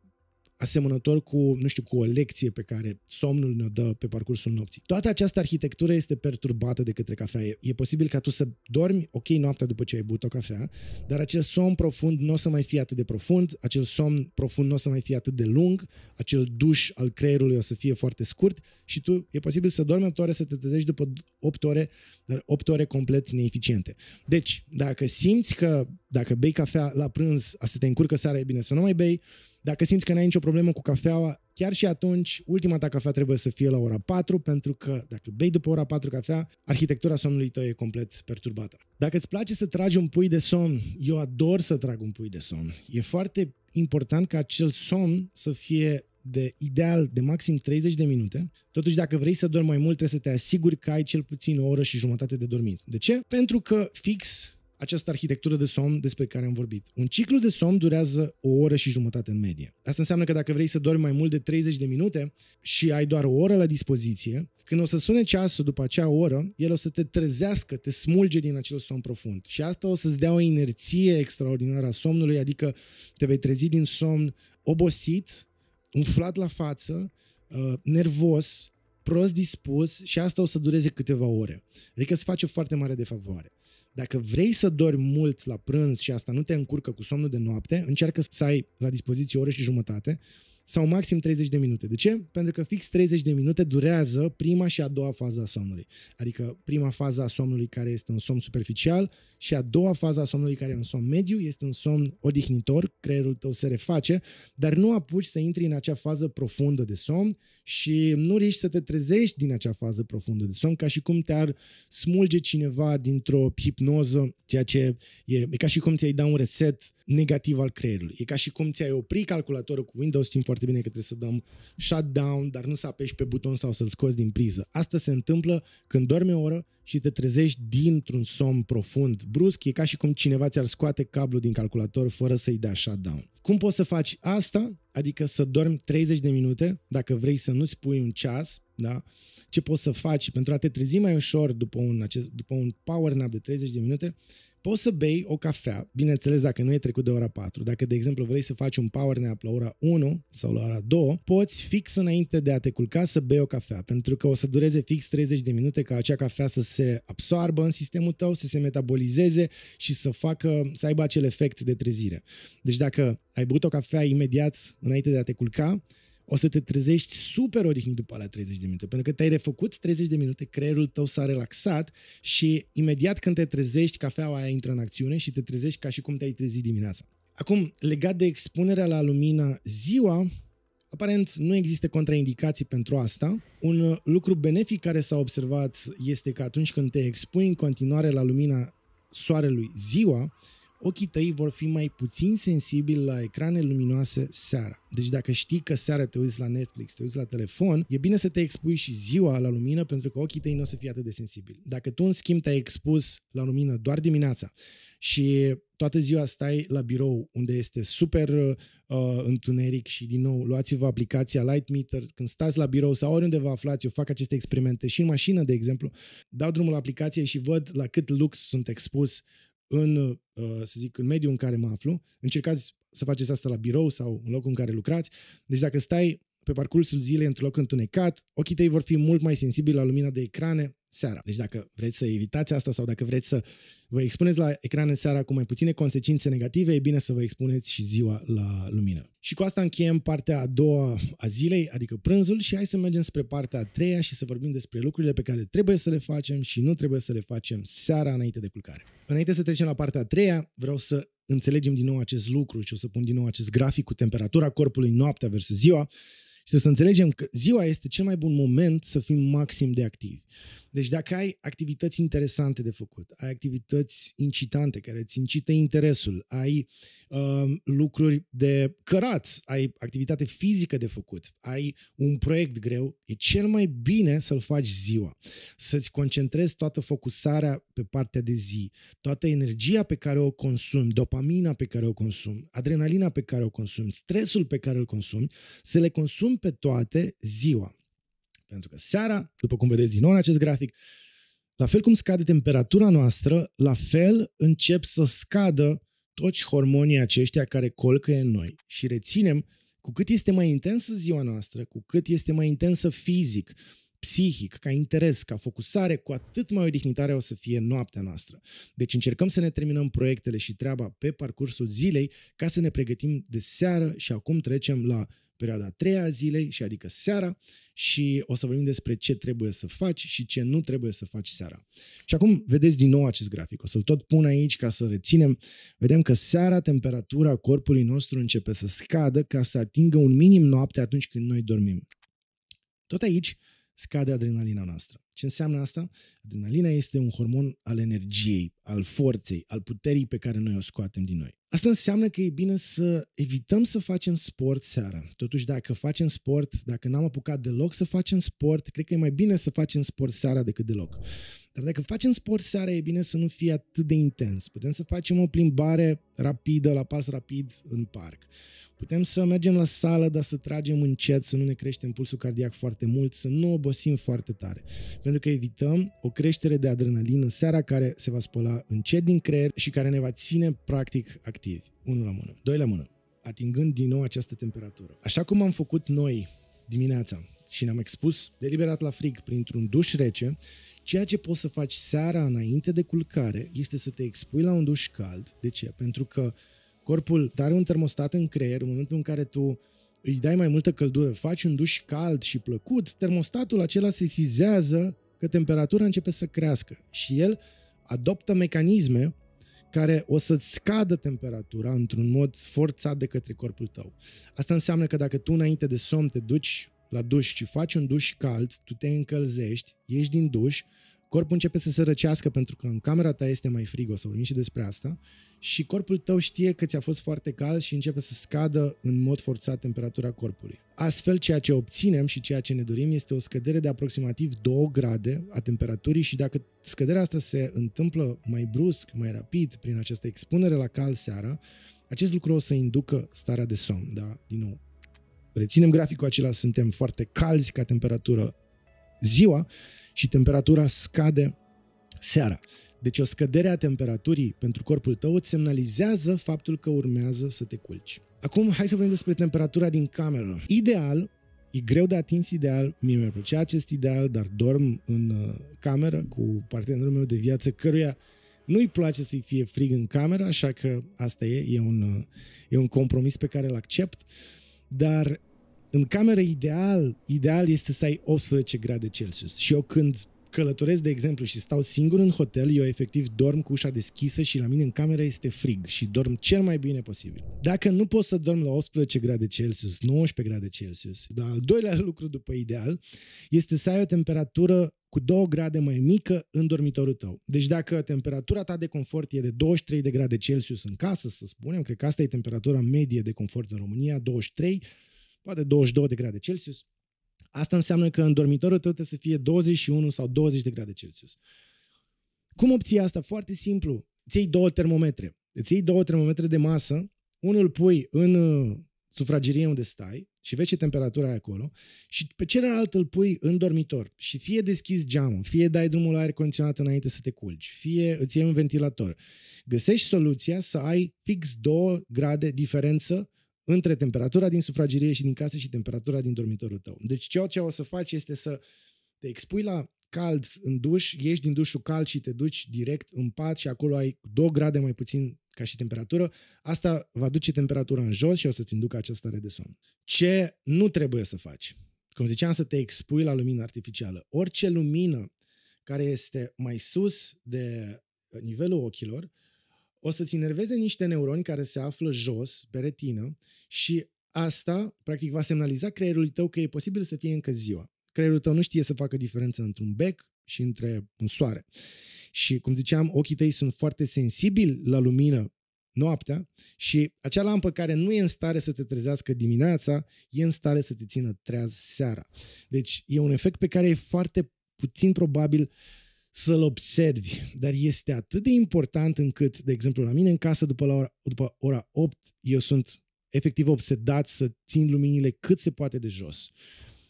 Speaker 1: asemănător cu, nu știu, cu o lecție pe care somnul ne dă pe parcursul nopții. Toată această arhitectură este perturbată de către cafea. E, e posibil ca tu să dormi, ok, noaptea după ce ai băut o cafea, dar acel somn profund nu o să mai fie atât de profund, acel somn profund nu o să mai fie atât de lung, acel duș al creierului o să fie foarte scurt și tu e posibil să dormi 8 ore, să te trezești după 8 ore, dar 8 ore complet neeficiente. Deci, dacă simți că dacă bei cafea la prânz, asta te încurcă seara, e bine să nu mai bei, dacă simți că n-ai nicio problemă cu cafeaua, chiar și atunci, ultima ta cafea trebuie să fie la ora 4, pentru că dacă bei după ora 4 cafea, arhitectura somnului tău e complet perturbată. Dacă îți place să tragi un pui de somn, eu ador să trag un pui de somn. E foarte important ca acel somn să fie de ideal de maxim 30 de minute. Totuși, dacă vrei să dormi mai mult, trebuie să te asiguri că ai cel puțin o oră și jumătate de dormit. De ce? Pentru că fix această arhitectură de somn despre care am vorbit. Un ciclu de somn durează o oră și jumătate în medie. Asta înseamnă că dacă vrei să dormi mai mult de 30 de minute și ai doar o oră la dispoziție, când o să sune ceasul după acea oră, el o să te trezească, te smulge din acel somn profund. Și asta o să-ți dea o inerție extraordinară a somnului, adică te vei trezi din somn obosit, umflat la față, uh, nervos, prost dispus și asta o să dureze câteva ore. Adică îți face o foarte mare de favoare. Dacă vrei să dormi mult la prânz și asta nu te încurcă cu somnul de noapte, încearcă să ai la dispoziție o oră și jumătate sau maxim 30 de minute. De ce? Pentru că fix 30 de minute durează prima și a doua fază a somnului. Adică prima fază a somnului care este un somn superficial și a doua fază a somnului care e un somn mediu, este un somn odihnitor, creierul tău se reface, dar nu apuci să intri în acea fază profundă de somn și nu riști să te trezești din acea fază profundă de somn, ca și cum te-ar smulge cineva dintr-o hipnoză, ceea ce e, e ca și cum ți-ai da un reset negativ al creierului. E ca și cum ți-ai opri calculatorul cu Windows, știm foarte bine că trebuie să dăm shutdown, dar nu să apeși pe buton sau să-l scoți din priză. Asta se întâmplă când dormi o oră și te trezești dintr-un somn profund, brusc, e ca și cum cineva ți-ar scoate cablul din calculator fără să-i dea shutdown. Cum poți să faci asta? Adică să dormi 30 de minute, dacă vrei să nu-ți pui un ceas, da? Ce poți să faci pentru a te trezi mai ușor după un, acest, după un power nap de 30 de minute? Poți să bei o cafea, bineînțeles dacă nu e trecut de ora 4. Dacă, de exemplu, vrei să faci un power nap la ora 1 sau la ora 2, poți fix înainte de a te culca să bei o cafea, pentru că o să dureze fix 30 de minute ca acea cafea să se absoarbă în sistemul tău, să se metabolizeze și să facă, să aibă acel efect de trezire. Deci dacă ai băut o cafea imediat înainte de a te culca, o să te trezești super odihnit după la 30 de minute, pentru că te-ai refăcut 30 de minute, creierul tău s-a relaxat și imediat când te trezești, cafeaua aia intră în acțiune și te trezești ca și cum te-ai trezit dimineața. Acum, legat de expunerea la lumină ziua, aparent nu există contraindicații pentru asta. Un uh, lucru benefic care s-a observat este că atunci când te expui în continuare la lumina soarelui ziua, ochii tăi vor fi mai puțin sensibili la ecrane luminoase seara. Deci dacă știi că seara te uiți la Netflix, te uiți la telefon, e bine să te expui și ziua la lumină pentru că ochii tăi nu o să fie atât de sensibili. Dacă tu, în schimb, te-ai expus la lumină doar dimineața și toată ziua stai la birou unde este super uh, întuneric și din nou luați-vă aplicația Light Meter când stați la birou sau oriunde vă aflați, eu fac aceste experimente și în mașină, de exemplu, dau drumul la aplicație și văd la cât lux sunt expus în, uh, să zic, în mediul în care mă aflu. Încercați să faceți asta la birou sau în locul în care lucrați. Deci dacă stai pe parcursul zilei într-un loc întunecat, ochii tăi vor fi mult mai sensibili la lumina de ecrane, seara. Deci dacă vreți să evitați asta sau dacă vreți să vă expuneți la ecran în seara cu mai puține consecințe negative, e bine să vă expuneți și ziua la lumină. Și cu asta încheiem partea a doua a zilei, adică prânzul și hai să mergem spre partea a treia și să vorbim despre lucrurile pe care trebuie să le facem și nu trebuie să le facem seara înainte de culcare. Înainte să trecem la partea a treia, vreau să înțelegem din nou acest lucru și o să pun din nou acest grafic cu temperatura corpului noaptea versus ziua și să înțelegem că ziua este cel mai bun moment să fim maxim de activi. Deci dacă ai activități interesante de făcut, ai activități incitante care îți incită interesul, ai uh, lucruri de cărat, ai activitate fizică de făcut, ai un proiect greu, e cel mai bine să-l faci ziua. Să-ți concentrezi toată focusarea pe partea de zi, toată energia pe care o consumi, dopamina pe care o consumi, adrenalina pe care o consumi, stresul pe care îl consumi, să le consumi adunăm pe toate ziua. Pentru că seara, după cum vedeți din nou în acest grafic, la fel cum scade temperatura noastră, la fel încep să scadă toți hormonii aceștia care colcă în noi. Și reținem, cu cât este mai intensă ziua noastră, cu cât este mai intensă fizic, psihic, ca interes, ca focusare, cu atât mai odihnitare o să fie noaptea noastră. Deci încercăm să ne terminăm proiectele și treaba pe parcursul zilei ca să ne pregătim de seară și acum trecem la perioada a treia a zilei, și adică seara, și o să vorbim despre ce trebuie să faci și ce nu trebuie să faci seara. Și acum vedeți din nou acest grafic. O să-l tot pun aici ca să reținem. Vedem că seara temperatura corpului nostru începe să scadă ca să atingă un minim noapte atunci când noi dormim. Tot aici scade adrenalina noastră. Ce înseamnă asta? Adrenalina este un hormon al energiei, al forței, al puterii pe care noi o scoatem din noi. Asta înseamnă că e bine să evităm să facem sport seara. Totuși, dacă facem sport, dacă n-am apucat deloc să facem sport, cred că e mai bine să facem sport seara decât deloc. Dar dacă facem sport seara, e bine să nu fie atât de intens. Putem să facem o plimbare rapidă, la pas rapid, în parc. Putem să mergem la sală, dar să tragem încet, să nu ne creștem pulsul cardiac foarte mult, să nu obosim foarte tare. Pentru că evităm o creștere de adrenalină seara care se va spăla încet din creier și care ne va ține practic activi. Unul la mână. Doi la mână. Atingând din nou această temperatură. Așa cum am făcut noi dimineața și ne-am expus deliberat la frig printr-un duș rece, Ceea ce poți să faci seara înainte de culcare este să te expui la un duș cald. De ce? Pentru că Corpul are un termostat în creier, în momentul în care tu îi dai mai multă căldură, faci un duș cald și plăcut, termostatul acela se sizează că temperatura începe să crească și el adoptă mecanisme care o să-ți scadă temperatura într-un mod forțat de către corpul tău. Asta înseamnă că dacă tu înainte de somn te duci la duș și faci un duș cald, tu te încălzești, ieși din duș, corpul începe să se răcească pentru că în camera ta este mai frig, o să vorbim și despre asta, și corpul tău știe că ți-a fost foarte cald și începe să scadă în mod forțat temperatura corpului. Astfel, ceea ce obținem și ceea ce ne dorim este o scădere de aproximativ 2 grade a temperaturii și dacă scăderea asta se întâmplă mai brusc, mai rapid, prin această expunere la cald seara, acest lucru o să inducă starea de somn, da? Din nou, reținem graficul acela, suntem foarte calzi ca temperatură ziua și temperatura scade seara. Deci o scădere a temperaturii pentru corpul tău îți semnalizează faptul că urmează să te culci. Acum, hai să vorbim despre temperatura din cameră. Ideal, e greu de atins ideal, mie mi-a plăcea acest ideal, dar dorm în uh, cameră cu partenerul meu de viață, căruia nu-i place să-i fie frig în cameră, așa că asta e, e un, uh, e un compromis pe care îl accept, dar în cameră ideal, ideal este să ai 18 grade Celsius. Și eu când călătoresc, de exemplu, și stau singur în hotel, eu efectiv dorm cu ușa deschisă și la mine în cameră este frig și dorm cel mai bine posibil. Dacă nu pot să dorm la 18 grade Celsius, 19 grade Celsius, dar al doilea lucru după ideal este să ai o temperatură cu 2 grade mai mică în dormitorul tău. Deci dacă temperatura ta de confort e de 23 de grade Celsius în casă, să spunem, cred că asta e temperatura medie de confort în România, 23, poate 22 de grade Celsius, Asta înseamnă că în dormitorul tău trebuie să fie 21 sau 20 de grade Celsius. Cum obții asta? Foarte simplu. Îți iei două termometre. Îți iei două termometre de masă, unul îl pui în uh, sufragerie unde stai și vezi ce temperatura ai acolo și pe celălalt îl pui în dormitor și fie deschizi geamul, fie dai drumul la aer condiționat înainte să te culci, fie îți iei un ventilator. Găsești soluția să ai fix 2 grade diferență între temperatura din sufragerie și din casă și temperatura din dormitorul tău. Deci ceea ce o să faci este să te expui la cald în duș, ieși din dușul cald și te duci direct în pat și acolo ai 2 grade mai puțin ca și temperatură, asta va duce temperatura în jos și o să-ți inducă această stare de somn. Ce nu trebuie să faci? Cum ziceam, să te expui la lumină artificială. Orice lumină care este mai sus de nivelul ochilor o să-ți enerveze niște neuroni care se află jos, pe retină, și asta, practic, va semnaliza creierului tău că e posibil să fie încă ziua. Creierul tău nu știe să facă diferență între un bec și între un soare. Și, cum ziceam, ochii tăi sunt foarte sensibili la lumină noaptea și acea lampă care nu e în stare să te trezească dimineața, e în stare să te țină treaz seara. Deci e un efect pe care e foarte puțin probabil uh, să-l observi, dar este atât de important încât, de exemplu, la mine în casă, după, la ora, după ora 8, eu sunt efectiv obsedat să țin luminile cât se poate de jos.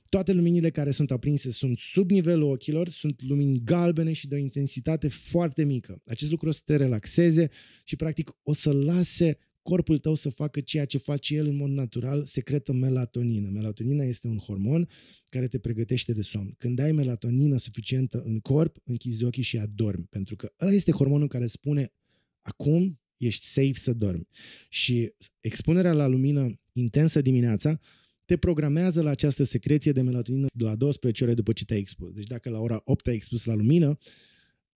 Speaker 1: Toate luminile care sunt aprinse sunt sub nivelul ochilor, sunt lumini galbene și de o intensitate foarte mică. Acest lucru o să te relaxeze și, practic, o să lase corpul tău să facă ceea ce face el în mod natural, secretă melatonină. Melatonina este un hormon care te pregătește de somn. Când ai melatonină suficientă în corp, închizi ochii și adormi, pentru că ăla este hormonul care spune acum ești safe să dormi. Și expunerea la lumină intensă dimineața te programează la această secreție de melatonină de la 12 ore după ce te-ai expus. Deci dacă la ora 8 te-ai expus la lumină,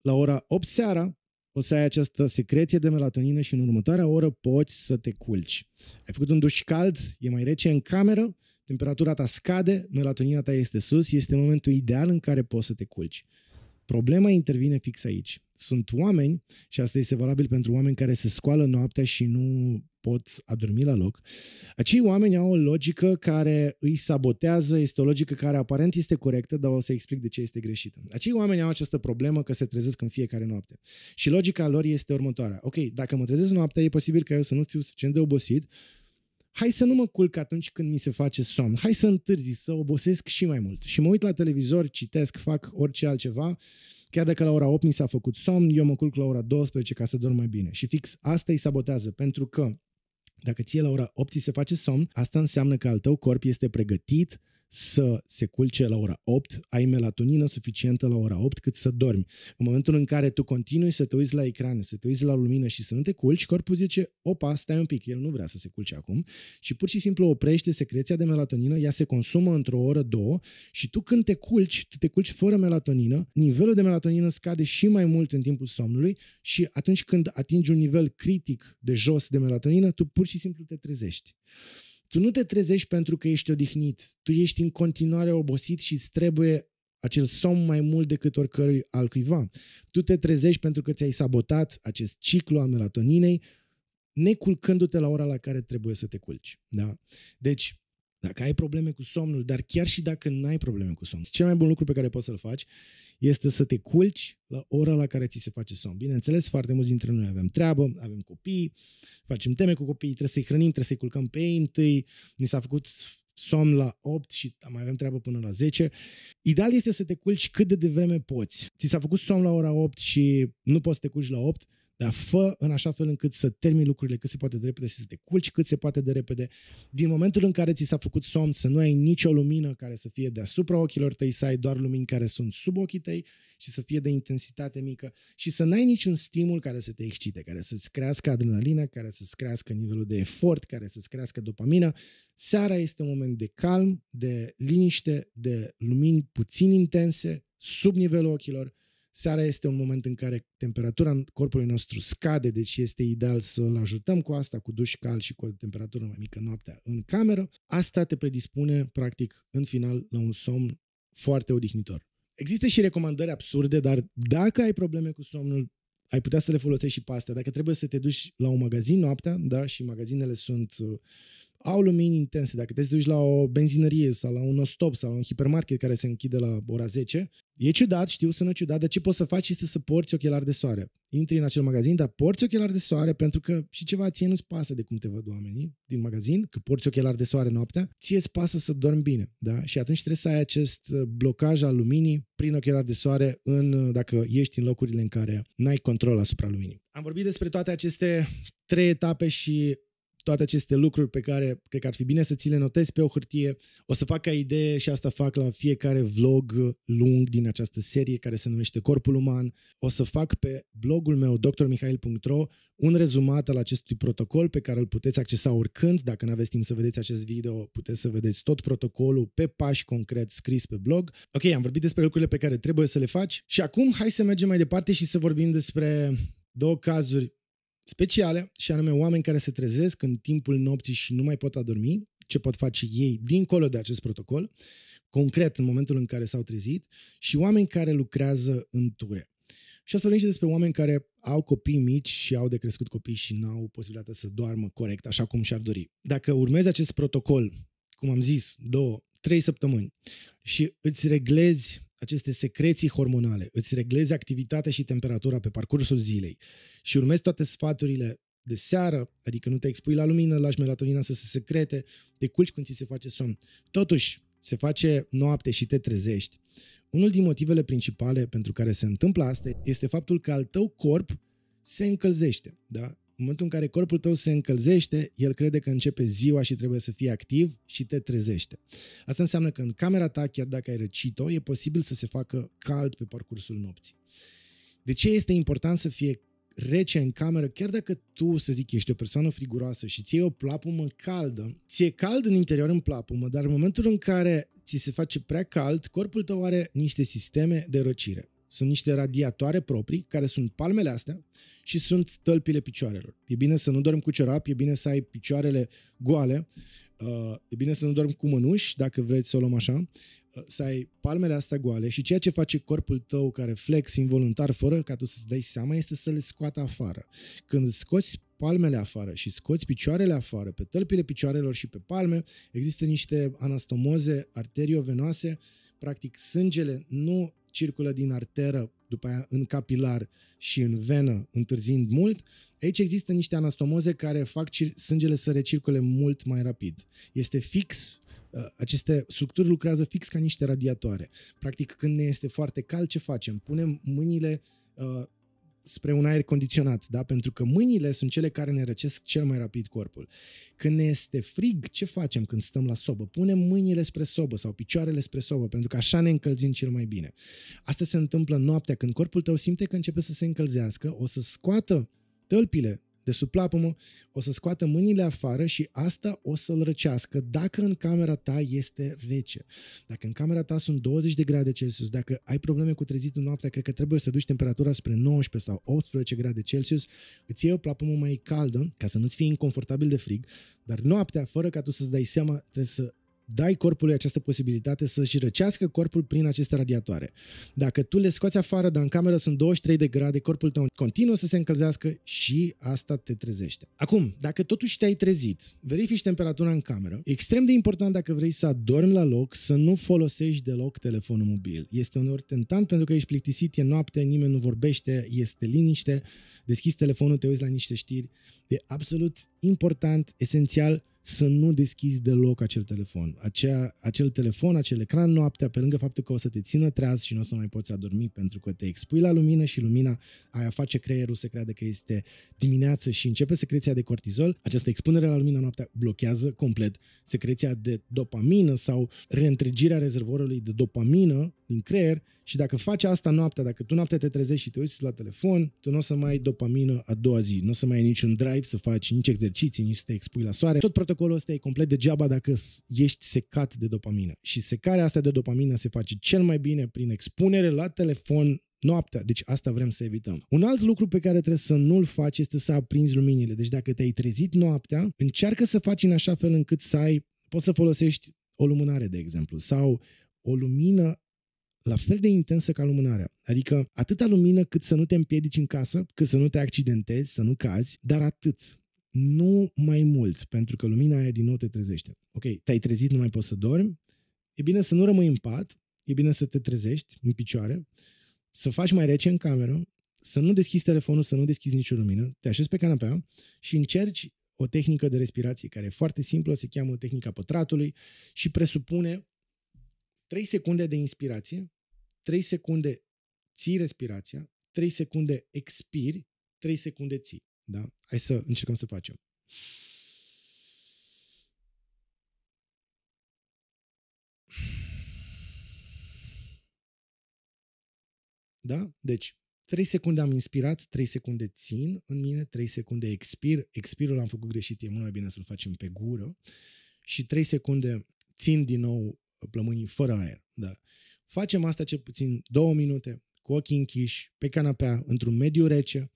Speaker 1: la ora 8 seara o să ai această secreție de melatonină și în următoarea oră poți să te culci. Ai făcut un duș cald, e mai rece în cameră, temperatura ta scade, melatonina ta este sus, este momentul ideal în care poți să te culci. Problema intervine fix aici. Sunt oameni, și asta este valabil pentru oameni care se scoală noaptea și nu pot adormi la loc, acei oameni au o logică care îi sabotează, este o logică care aparent este corectă, dar o să explic de ce este greșită. Acei oameni au această problemă că se trezesc în fiecare noapte. Și logica lor este următoarea. Ok, dacă mă trezesc noaptea, e posibil că eu să nu fiu suficient de obosit hai să nu mă culc atunci când mi se face somn, hai să întârzi, să obosesc și mai mult. Și mă uit la televizor, citesc, fac orice altceva, chiar dacă la ora 8 mi s-a făcut somn, eu mă culc la ora 12 ca să dorm mai bine. Și fix asta îi sabotează, pentru că dacă ție la ora 8 ți se face somn, asta înseamnă că al tău corp este pregătit să se culce la ora 8, ai melatonină suficientă la ora 8 cât să dormi. În momentul în care tu continui să te uiți la ecrane, să te uiți la lumină și să nu te culci, corpul zice, opa, stai un pic, el nu vrea să se culce acum și pur și simplu oprește secreția de melatonină, ea se consumă într-o oră, două și tu când te culci, tu te culci fără melatonină, nivelul de melatonină scade și mai mult în timpul somnului și atunci când atingi un nivel critic de jos de melatonină, tu pur și simplu te trezești. Tu nu te trezești pentru că ești odihnit. Tu ești în continuare obosit și îți trebuie acel somn mai mult decât oricărui altcuiva. Tu te trezești pentru că ți-ai sabotat acest ciclu al melatoninei, neculcându-te la ora la care trebuie să te culci. Da? Deci, dacă ai probleme cu somnul, dar chiar și dacă nu ai probleme cu somnul, cel mai bun lucru pe care poți să-l faci este să te culci la ora la care ți se face somn. Bineînțeles, foarte mulți dintre noi avem treabă, avem copii, facem teme cu copiii, trebuie să-i hrănim, trebuie să-i culcăm pe ei întâi, ni s-a făcut somn la 8 și mai avem treabă până la 10. Ideal este să te culci cât de devreme poți. Ți s-a făcut somn la ora 8 și nu poți să te culci la 8, dar fă în așa fel încât să termini lucrurile cât se poate de repede și să te culci cât se poate de repede. Din momentul în care ți s-a făcut somn, să nu ai nicio lumină care să fie deasupra ochilor tăi, să ai doar lumini care sunt sub ochii tăi și să fie de intensitate mică și să n-ai niciun stimul care să te excite, care să-ți crească adrenalina, care să-ți crească nivelul de efort, care să-ți crească dopamina. Seara este un moment de calm, de liniște, de lumini puțin intense, sub nivelul ochilor, Seara este un moment în care temperatura în corpului nostru scade, deci este ideal să-l ajutăm cu asta, cu duș cald și cu o temperatură mai mică noaptea în cameră. Asta te predispune, practic, în final, la un somn foarte odihnitor. Există și recomandări absurde, dar dacă ai probleme cu somnul, ai putea să le folosești și pe astea. Dacă trebuie să te duci la un magazin noaptea, da, și magazinele sunt uh, au lumini intense. Dacă te duci la o benzinărie sau la un stop sau la un hipermarket care se închide la ora 10, e ciudat, știu, sună ciudat, dar ce poți să faci este să porți ochelari de soare. Intri în acel magazin, dar porți ochelari de soare pentru că și ceva ție nu-ți pasă de cum te văd oamenii din magazin, că porți ochelari de soare noaptea, ție îți pasă să dormi bine, da? Și atunci trebuie să ai acest uh, blocaj al luminii prin ochelari de soare în, uh, dacă ești în locurile în care n-ai control asupra luminii. Am vorbit despre toate aceste trei etape și toate aceste lucruri pe care cred că ar fi bine să ți le notezi pe o hârtie. O să fac ca idee și asta fac la fiecare vlog lung din această serie care se numește Corpul Uman. O să fac pe blogul meu drmihail.ro un rezumat al acestui protocol pe care îl puteți accesa oricând. Dacă nu aveți timp să vedeți acest video, puteți să vedeți tot protocolul pe pași concret scris pe blog. Ok, am vorbit despre lucrurile pe care trebuie să le faci și acum hai să mergem mai departe și să vorbim despre două cazuri speciale, și anume oameni care se trezesc în timpul nopții și nu mai pot adormi, ce pot face ei dincolo de acest protocol, concret în momentul în care s-au trezit, și oameni care lucrează în ture. Și o să vorbim și despre oameni care au copii mici și au de crescut copii și n-au posibilitatea să doarmă corect, așa cum și-ar dori. Dacă urmezi acest protocol, cum am zis, două, trei săptămâni și îți reglezi aceste secreții hormonale, îți reglezi activitatea și temperatura pe parcursul zilei și urmezi toate sfaturile de seară, adică nu te expui la lumină, lași melatonina să se secrete, te culci când ți se face somn. Totuși, se face noapte și te trezești. Unul din motivele principale pentru care se întâmplă asta este faptul că al tău corp se încălzește. Da? În momentul în care corpul tău se încălzește, el crede că începe ziua și trebuie să fie activ și te trezește. Asta înseamnă că în camera ta, chiar dacă ai răcit-o, e posibil să se facă cald pe parcursul nopții. De ce este important să fie rece în cameră, chiar dacă tu, să zic, ești o persoană friguroasă și ți o plapumă caldă, ți-e cald în interior în plapumă, dar în momentul în care ți se face prea cald, corpul tău are niște sisteme de răcire. Sunt niște radiatoare proprii, care sunt palmele astea și sunt tălpile picioarelor. E bine să nu dormi cu ciorap, e bine să ai picioarele goale, uh, e bine să nu dormi cu mânuși, dacă vreți să o luăm așa, uh, să ai palmele astea goale și ceea ce face corpul tău care flex involuntar fără ca tu să-ți dai seama este să le scoată afară. Când scoți palmele afară și scoți picioarele afară, pe tălpile picioarelor și pe palme, există niște anastomoze arteriovenoase, practic sângele nu circulă din arteră, după aia în capilar și în venă, întârziind mult, aici există niște anastomoze care fac sângele să recircule mult mai rapid. Este fix uh, aceste structuri lucrează fix ca niște radiatoare. Practic, când ne este foarte cald, ce facem? Punem mâinile uh, spre un aer condiționat, da? pentru că mâinile sunt cele care ne răcesc cel mai rapid corpul. Când ne este frig, ce facem când stăm la sobă? Punem mâinile spre sobă sau picioarele spre sobă, pentru că așa ne încălzim cel mai bine. Asta se întâmplă noaptea, când corpul tău simte că începe să se încălzească, o să scoată tălpile de sub plapumă, o să scoată mâinile afară și asta o să-l răcească dacă în camera ta este rece. Dacă în camera ta sunt 20 de grade Celsius, dacă ai probleme cu trezitul noaptea, cred că trebuie să duci temperatura spre 19 sau 18 grade Celsius, îți iei o plapumă mai caldă ca să nu-ți fie inconfortabil de frig, dar noaptea, fără ca tu să-ți dai seama, trebuie să dai corpului această posibilitate să-și răcească corpul prin aceste radiatoare. Dacă tu le scoți afară, dar în cameră sunt 23 de grade, corpul tău continuă să se încălzească și asta te trezește. Acum, dacă totuși te-ai trezit, verifici temperatura în cameră. Extrem de important dacă vrei să adormi la loc, să nu folosești deloc telefonul mobil. Este uneori tentant pentru că ești plictisit, e noapte, nimeni nu vorbește, este liniște, deschizi telefonul, te uiți la niște știri. E absolut important, esențial, să nu deschizi deloc acel telefon. Acea, acel telefon, acel ecran noaptea, pe lângă faptul că o să te țină treaz și nu o să mai poți adormi pentru că te expui la lumină și lumina aia face creierul să creadă că este dimineață și începe secreția de cortizol. Această expunere la lumină noaptea blochează complet secreția de dopamină sau reîntregirea rezervorului de dopamină din creier și dacă faci asta noaptea, dacă tu noaptea te trezești și te uiți la telefon, tu nu o să mai ai dopamină a doua zi, nu o să mai ai niciun drive să faci nici exerciții, nici să te expui la soare. Tot protocolul ăsta e complet degeaba dacă ești secat de dopamină. Și secarea asta de dopamină se face cel mai bine prin expunere la telefon noaptea. Deci asta vrem să evităm. Un alt lucru pe care trebuie să nu-l faci este să aprinzi luminile. Deci dacă te-ai trezit noaptea, încearcă să faci în așa fel încât să ai, poți să folosești o lumânare, de exemplu, sau o lumină la fel de intensă ca lumânarea. Adică atâta lumină cât să nu te împiedici în casă, cât să nu te accidentezi, să nu cazi, dar atât. Nu mai mult, pentru că lumina aia din nou te trezește. Ok, te-ai trezit, nu mai poți să dormi. E bine să nu rămâi în pat, e bine să te trezești în picioare, să faci mai rece în cameră, să nu deschizi telefonul, să nu deschizi nicio lumină, te așezi pe canapea și încerci o tehnică de respirație care e foarte simplă, se cheamă tehnica pătratului și presupune 3 secunde de inspirație 3 secunde ții respirația, 3 secunde expiri, 3 secunde ții. Da? Hai să încercăm să facem. Da? Deci, 3 secunde am inspirat, 3 secunde țin în mine, 3 secunde expir. Expirul am făcut greșit, e mult mai bine să-l facem pe gură. Și 3 secunde țin din nou plămânii fără aer. Da. Facem asta cel puțin două minute, cu ochii închiși, pe canapea, într-un mediu rece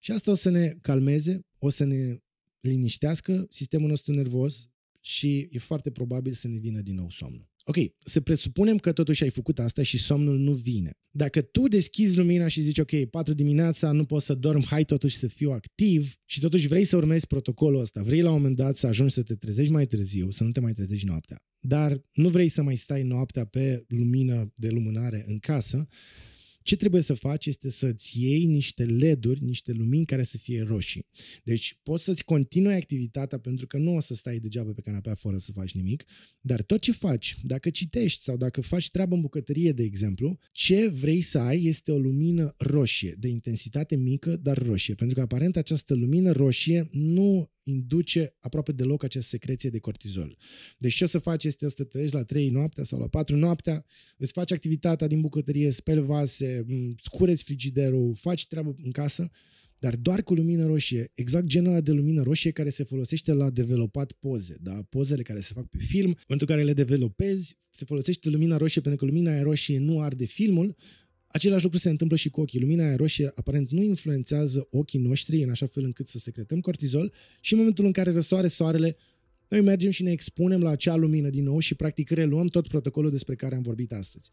Speaker 1: și asta o să ne calmeze, o să ne liniștească sistemul nostru nervos și e foarte probabil să ne vină din nou somnul. Ok, să presupunem că totuși ai făcut asta și somnul nu vine. Dacă tu deschizi lumina și zici, ok, 4 dimineața, nu pot să dorm, hai totuși să fiu activ și totuși vrei să urmezi protocolul ăsta, vrei la un moment dat să ajungi să te trezești mai târziu, să nu te mai trezești noaptea, dar nu vrei să mai stai noaptea pe lumină de lumânare în casă, ce trebuie să faci este să-ți iei niște LED-uri, niște lumini care să fie roșii. Deci poți să-ți continui activitatea pentru că nu o să stai degeaba pe canapea fără să faci nimic, dar tot ce faci, dacă citești sau dacă faci treabă în bucătărie, de exemplu, ce vrei să ai este o lumină roșie, de intensitate mică, dar roșie, pentru că aparent această lumină roșie nu induce aproape deloc această secreție de cortizol. Deci ce o să faci este să te trezești la 3 noaptea sau la 4 noaptea, îți faci activitatea din bucătărie, speli vase, cureți frigiderul, faci treabă în casă, dar doar cu lumină roșie, exact genul de lumină roșie care se folosește la developat poze, da? pozele care se fac pe film, pentru care le developezi, se folosește lumina roșie pentru că lumina roșie nu arde filmul, Același lucru se întâmplă și cu ochii. Lumina aia roșie aparent nu influențează ochii noștri în așa fel încât să secretăm cortizol și în momentul în care răsoare soarele, noi mergem și ne expunem la acea lumină din nou și practic reluăm tot protocolul despre care am vorbit astăzi.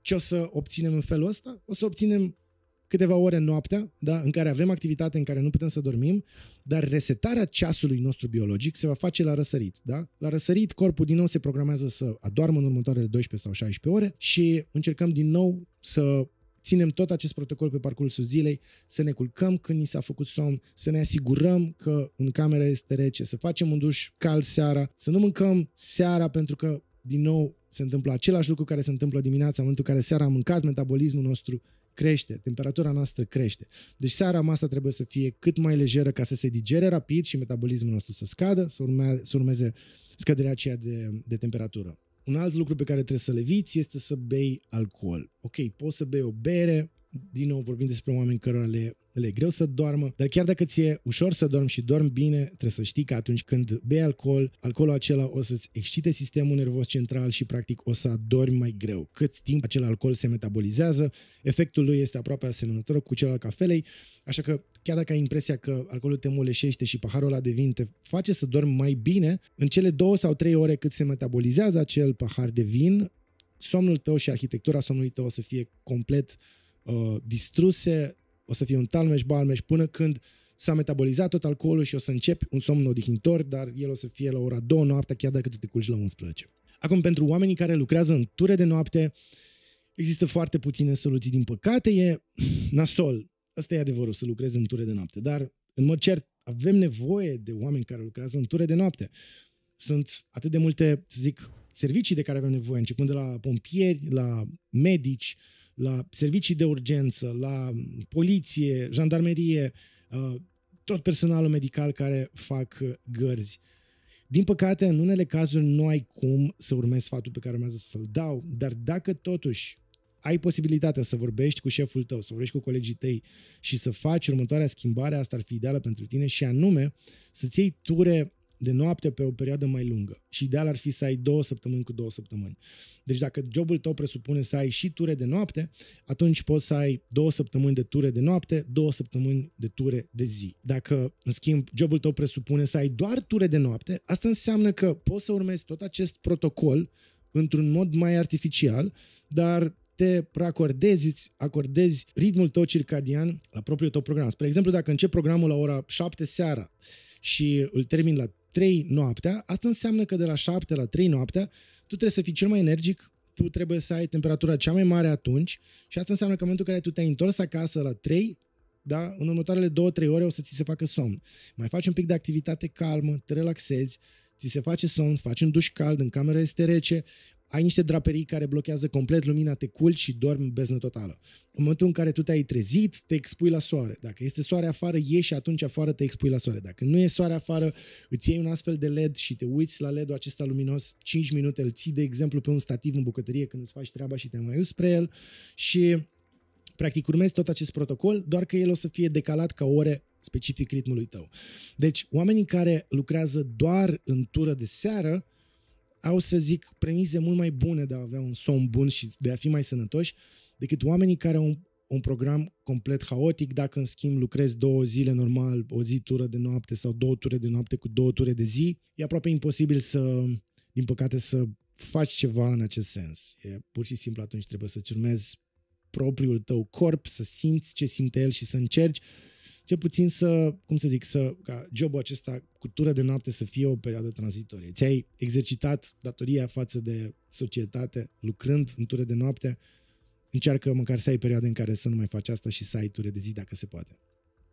Speaker 1: Ce o să obținem în felul ăsta? O să obținem câteva ore noaptea, da, în care avem activitate, în care nu putem să dormim, dar resetarea ceasului nostru biologic se va face la răsărit. Da? La răsărit, corpul din nou se programează să adormă în următoarele 12 sau 16 ore și încercăm din nou să ținem tot acest protocol pe parcursul zilei, să ne culcăm când ni s-a făcut somn, să ne asigurăm că în cameră este rece, să facem un duș cald seara, să nu mâncăm seara pentru că, din nou, se întâmplă același lucru care se întâmplă dimineața, în momentul în care seara a mâncat, metabolismul nostru crește, temperatura noastră crește. Deci seara masa trebuie să fie cât mai lejeră ca să se digere rapid și metabolismul nostru să scadă, să, urme, să urmeze scăderea aceea de, de temperatură. Un alt lucru pe care trebuie să le viți este să bei alcool. Ok, poți să bei o bere, din nou vorbim despre oameni cărora le, le e greu să doarmă, dar chiar dacă ți-e ușor să dormi și dormi bine, trebuie să știi că atunci când bei alcool, alcoolul acela o să-ți excite sistemul nervos central și practic o să adormi mai greu. Cât timp acel alcool se metabolizează, efectul lui este aproape asemănător cu cel al cafelei, așa că chiar dacă ai impresia că alcoolul te moleșește și paharul ăla de vin te face să dormi mai bine, în cele două sau trei ore cât se metabolizează acel pahar de vin, somnul tău și arhitectura somnului tău o să fie complet uh, Uh, distruse, o să fie un talmeș-balmeș până când s-a metabolizat tot alcoolul și o să începi un somn odihnitor, dar el o să fie la ora 2 noaptea, chiar dacă tu te culci la 11. Acum, pentru oamenii care lucrează în ture de noapte, există foarte puține soluții, din păcate, e nasol. Asta e adevărul, să lucrezi în ture de noapte, dar, în mod cert, avem nevoie de oameni care lucrează în ture de noapte. Sunt atât de multe, să zic, servicii de care avem nevoie, începând de la pompieri, la medici, uh, la servicii de urgență, la poliție, jandarmerie, uh, tot personalul medical care fac uh, gărzi. Din păcate, în unele cazuri nu ai cum să urmezi sfatul pe care urmează să-l dau, dar dacă totuși ai posibilitatea să vorbești cu șeful tău, să vorbești cu colegii tăi și să faci următoarea schimbare, asta ar fi ideală pentru tine și anume să-ți iei ture de noapte pe o perioadă mai lungă. Și ideal ar fi să ai două săptămâni cu două săptămâni. Deci dacă jobul tău presupune să ai și ture de noapte, atunci poți să ai două săptămâni de ture de noapte, două săptămâni de ture de zi. Dacă, în schimb, jobul tău presupune să ai doar ture de noapte, asta înseamnă că poți să urmezi tot acest protocol într-un mod mai artificial, dar te preacordezi, îți acordezi ritmul tău circadian la propriul tău program. Spre exemplu, dacă începi programul la ora 7 seara și îl termin la 3 noaptea, asta înseamnă că de la 7 la 3 noaptea, tu trebuie să fii cel mai energic, tu trebuie să ai temperatura cea mai mare atunci și asta înseamnă că în momentul în care tu te-ai întors acasă la 3, da? în următoarele 2-3 ore o să ți se facă somn. Mai faci un pic de activitate calmă, te relaxezi, ți se face somn, faci un duș cald, în cameră este rece, ai niște draperii care blochează complet lumina, te culci și dormi beznă totală. În momentul în care tu te-ai trezit, te expui la soare. Dacă este soare afară, ieși atunci afară, te expui la soare. Dacă nu e soare afară, îți iei un astfel de LED și te uiți la LED-ul acesta luminos 5 minute, îl ții, de exemplu, pe un stativ în bucătărie când îți faci treaba și te mai uiți spre el și practic urmezi tot acest protocol, doar că el o să fie decalat ca ore specific ritmului tău. Deci, oamenii care lucrează doar în tură de seară, au, să zic, premize mult mai bune de a avea un somn bun și de a fi mai sănătoși decât oamenii care au un, un program complet haotic, dacă în schimb lucrezi două zile normal, o zi tură de noapte sau două ture de noapte cu două ture de zi, e aproape imposibil să, din păcate, să faci ceva în acest sens. E pur și simplu atunci trebuie să-ți urmezi propriul tău corp, să simți ce simte el și să încerci cel puțin să, cum să zic, să, ca jobul acesta, tură de noapte, să fie o perioadă tranzitorie. Ți-ai exercitat datoria față de societate, lucrând în ture de noapte, încearcă măcar să ai perioade în care să nu mai faci asta și să ai ture de zi dacă se poate.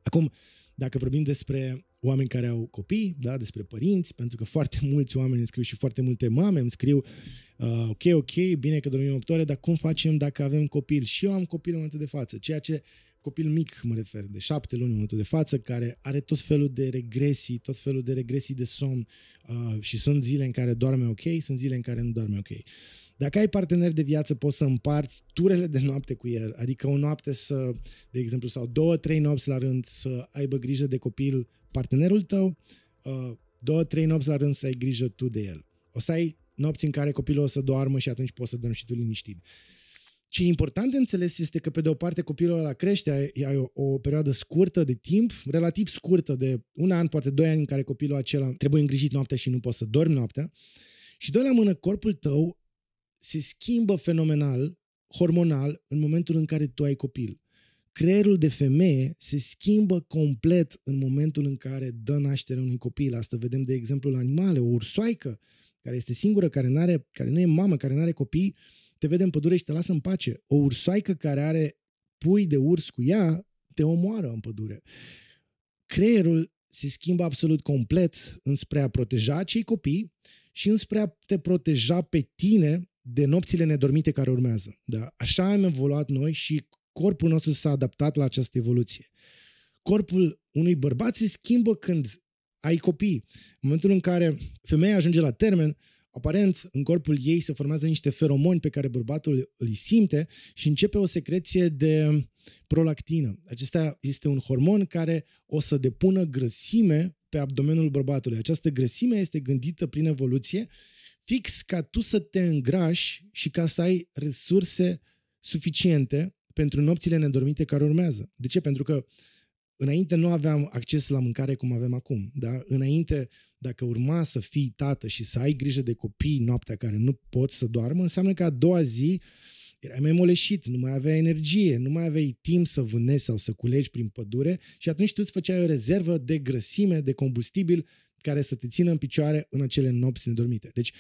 Speaker 1: Acum, dacă vorbim despre oameni care au copii, da, despre părinți, pentru că foarte mulți oameni îmi scriu și foarte multe mame îmi scriu uh, ok, ok, bine că dormim 8 ore, dar cum facem dacă avem copil? Și eu am copil în momentul de față, ceea ce copil mic, mă refer, de șapte luni în momentul de față, care are tot felul de regresii, tot felul de regresii de somn uh, și sunt zile în care doarme ok, sunt zile în care nu doarme ok. Dacă ai partener de viață, poți să împarți turele de noapte cu el, adică o noapte să, de exemplu, sau două, trei nopți la rând să aibă grijă de copil partenerul tău, uh, două, trei nopți la rând să ai grijă tu de el. O să ai nopți în care copilul o să doarmă și atunci poți să dormi și tu liniștit. Uh, ce e important de înțeles este că, pe de o parte, copilul ăla crește, ai o, o perioadă scurtă de timp, relativ scurtă, de un an, poate doi ani, în care copilul acela trebuie îngrijit noaptea și nu poți să dormi noaptea. Și doi la mână, corpul tău se schimbă fenomenal, hormonal, în momentul în care tu ai copil. Creierul de femeie se schimbă complet în momentul în care dă naștere unui copil. Asta vedem, de exemplu, la animale, o ursoaică, care este singură, care, n-are, care nu e mamă, care nu are copii, te vede în pădure și te lasă în pace. O ursoaică care are pui de urs cu ea, te omoară în pădure. Creierul se schimbă absolut complet înspre a proteja cei copii și înspre a te proteja pe tine de nopțile nedormite care urmează. Da? Așa am evoluat noi și corpul nostru s-a adaptat la această evoluție. Corpul unui bărbat se schimbă când ai copii. În momentul în care femeia ajunge la termen, Aparent, în corpul ei se formează niște feromoni pe care bărbatul îi simte și începe o secreție de prolactină. Acesta este un hormon care o să depună grăsime pe abdomenul bărbatului. Această grăsime este gândită prin evoluție fix ca tu să te îngrași și ca să ai resurse suficiente pentru nopțile nedormite care urmează. De ce? Pentru că înainte nu aveam acces la mâncare cum avem acum. Da? Înainte dacă urma să fii tată și să ai grijă de copii noaptea care nu pot să doarmă, înseamnă că a doua zi erai mai moleșit, nu mai aveai energie, nu mai aveai timp să vânezi sau să culegi prin pădure și atunci tu îți făceai o rezervă de grăsime, de combustibil care să te țină în picioare în acele nopți nedormite. Deci,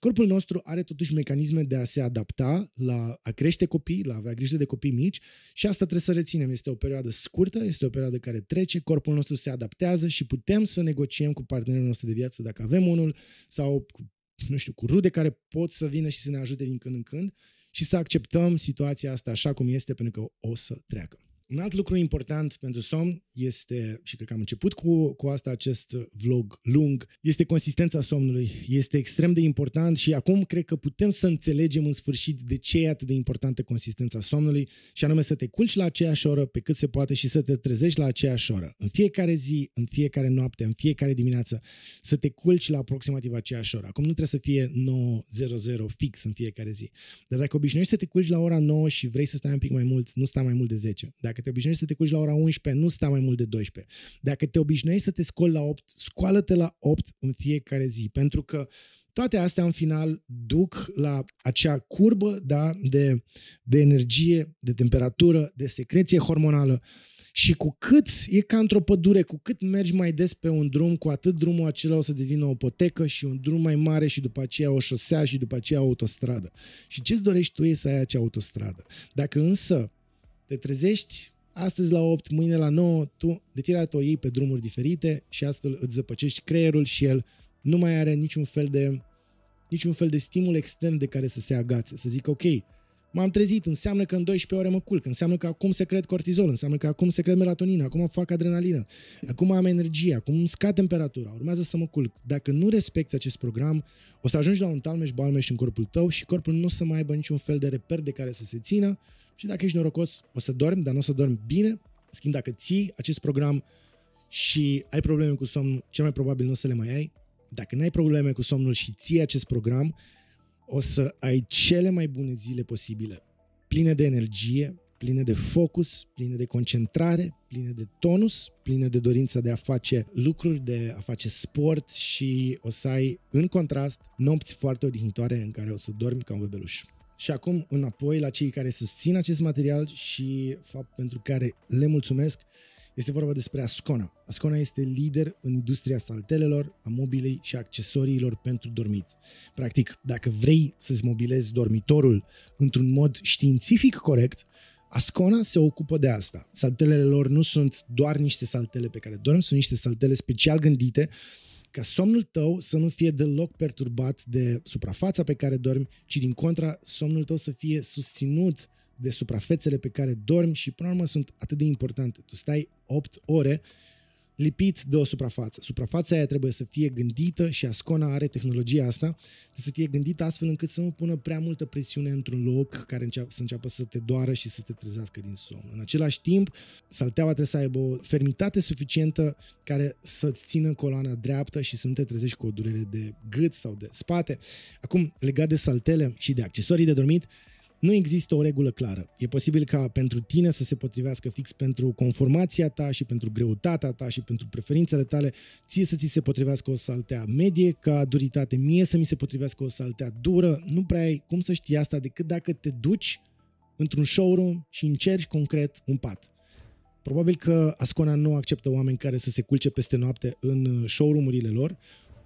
Speaker 1: Corpul nostru are totuși mecanisme de a se adapta, la a crește copii, la a avea grijă de copii mici și asta trebuie să reținem. Este o perioadă scurtă, este o perioadă care trece, corpul nostru se adaptează și putem să negociem cu partenerul nostru de viață dacă avem unul sau cu, nu știu, cu rude care pot să vină și să ne ajute din când în când și să acceptăm situația asta așa cum este pentru că o să treacă. Un alt lucru important pentru somn este, și cred că am început cu, cu asta acest vlog lung, este consistența somnului. Este extrem de important și acum cred că putem să înțelegem în sfârșit de ce e atât de importantă consistența somnului și anume să te culci la aceeași oră pe cât se poate și să te trezești la aceeași oră. În fiecare zi, în fiecare noapte, în fiecare dimineață, să te culci la aproximativ aceeași oră. Acum nu trebuie să fie 9.00 fix în fiecare zi. Dar dacă obișnuiești să te culci la ora 9 și vrei să stai un pic mai mult, nu stai mai mult de 10. Dacă dacă te obișnuiești să te culci la ora 11, nu sta mai mult de 12. Dacă te obișnuiești să te scoli la 8, scoală-te la 8 în fiecare zi, pentru că toate astea în final duc la acea curbă da, de, de energie, de temperatură, de secreție hormonală și cu cât e ca într-o pădure, cu cât mergi mai des pe un drum, cu atât drumul acela o să devină o potecă și un drum mai mare și după aceea o șosea și după aceea o autostradă. Și ce-ți dorești tu e să ai acea autostradă. Dacă însă te trezești astăzi la 8, mâine la 9, tu de fiecare dată o iei pe drumuri diferite și astfel îți zăpăcești creierul și el nu mai are niciun fel de niciun fel de stimul extern de care să se agațe, să zic ok, m-am trezit, înseamnă că în 12 ore mă culc, înseamnă că acum se cred cortizol, înseamnă că acum se cred melatonină, acum fac adrenalină, acum am energie, acum scad temperatura, urmează să mă culc. Dacă nu respecti acest program, o să ajungi la un talmeș balmeș în corpul tău și corpul nu o să mai aibă niciun fel de reper de care să se țină și dacă ești norocos, o să dormi, dar nu o să dormi bine. În schimb, dacă ții acest program și ai probleme cu somn, cel mai probabil nu o să le mai ai. Dacă n-ai probleme cu somnul și ții acest program, o să ai cele mai bune zile posibile, pline de energie, pline de focus, pline de concentrare, pline de tonus, pline de dorința de a face lucruri, de a face sport și o să ai, în contrast, nopți foarte odihnitoare în care o să dormi ca un bebeluș și acum înapoi la cei care susțin acest material și fapt pentru care le mulțumesc. Este vorba despre Ascona. Ascona este lider în industria saltelelor, a mobilei și accesoriilor pentru dormit. Practic, dacă vrei să-ți mobilezi dormitorul într-un mod științific corect, Ascona se ocupă de asta. Saltelele lor nu sunt doar niște saltele pe care dorm, sunt niște saltele special gândite ca somnul tău să nu fie deloc perturbat de suprafața pe care dormi, ci din contra, somnul tău să fie susținut de suprafețele pe care dormi și, până la urmă, sunt atât de importante. Tu stai 8 ore lipit de o suprafață. Suprafața aia trebuie să fie gândită și Ascona are tehnologia asta, de să fie gândită astfel încât să nu pună prea multă presiune într-un loc care înceap, să înceapă să te doară și să te trezească din somn. În același timp, salteaua trebuie să aibă o fermitate suficientă care să-ți țină coloana dreaptă și să nu te trezești cu o durere de gât sau de spate. Acum, legat de saltele și de accesorii de dormit, nu există o regulă clară. E posibil ca pentru tine să se potrivească fix pentru conformația ta și pentru greutatea ta și pentru preferințele tale, ție să ți se potrivească o saltea medie ca duritate, mie să mi se potrivească o saltea dură. Nu prea ai cum să știi asta decât dacă te duci într-un showroom și încerci concret un pat. Probabil că Ascona nu acceptă oameni care să se culce peste noapte în showroom-urile lor,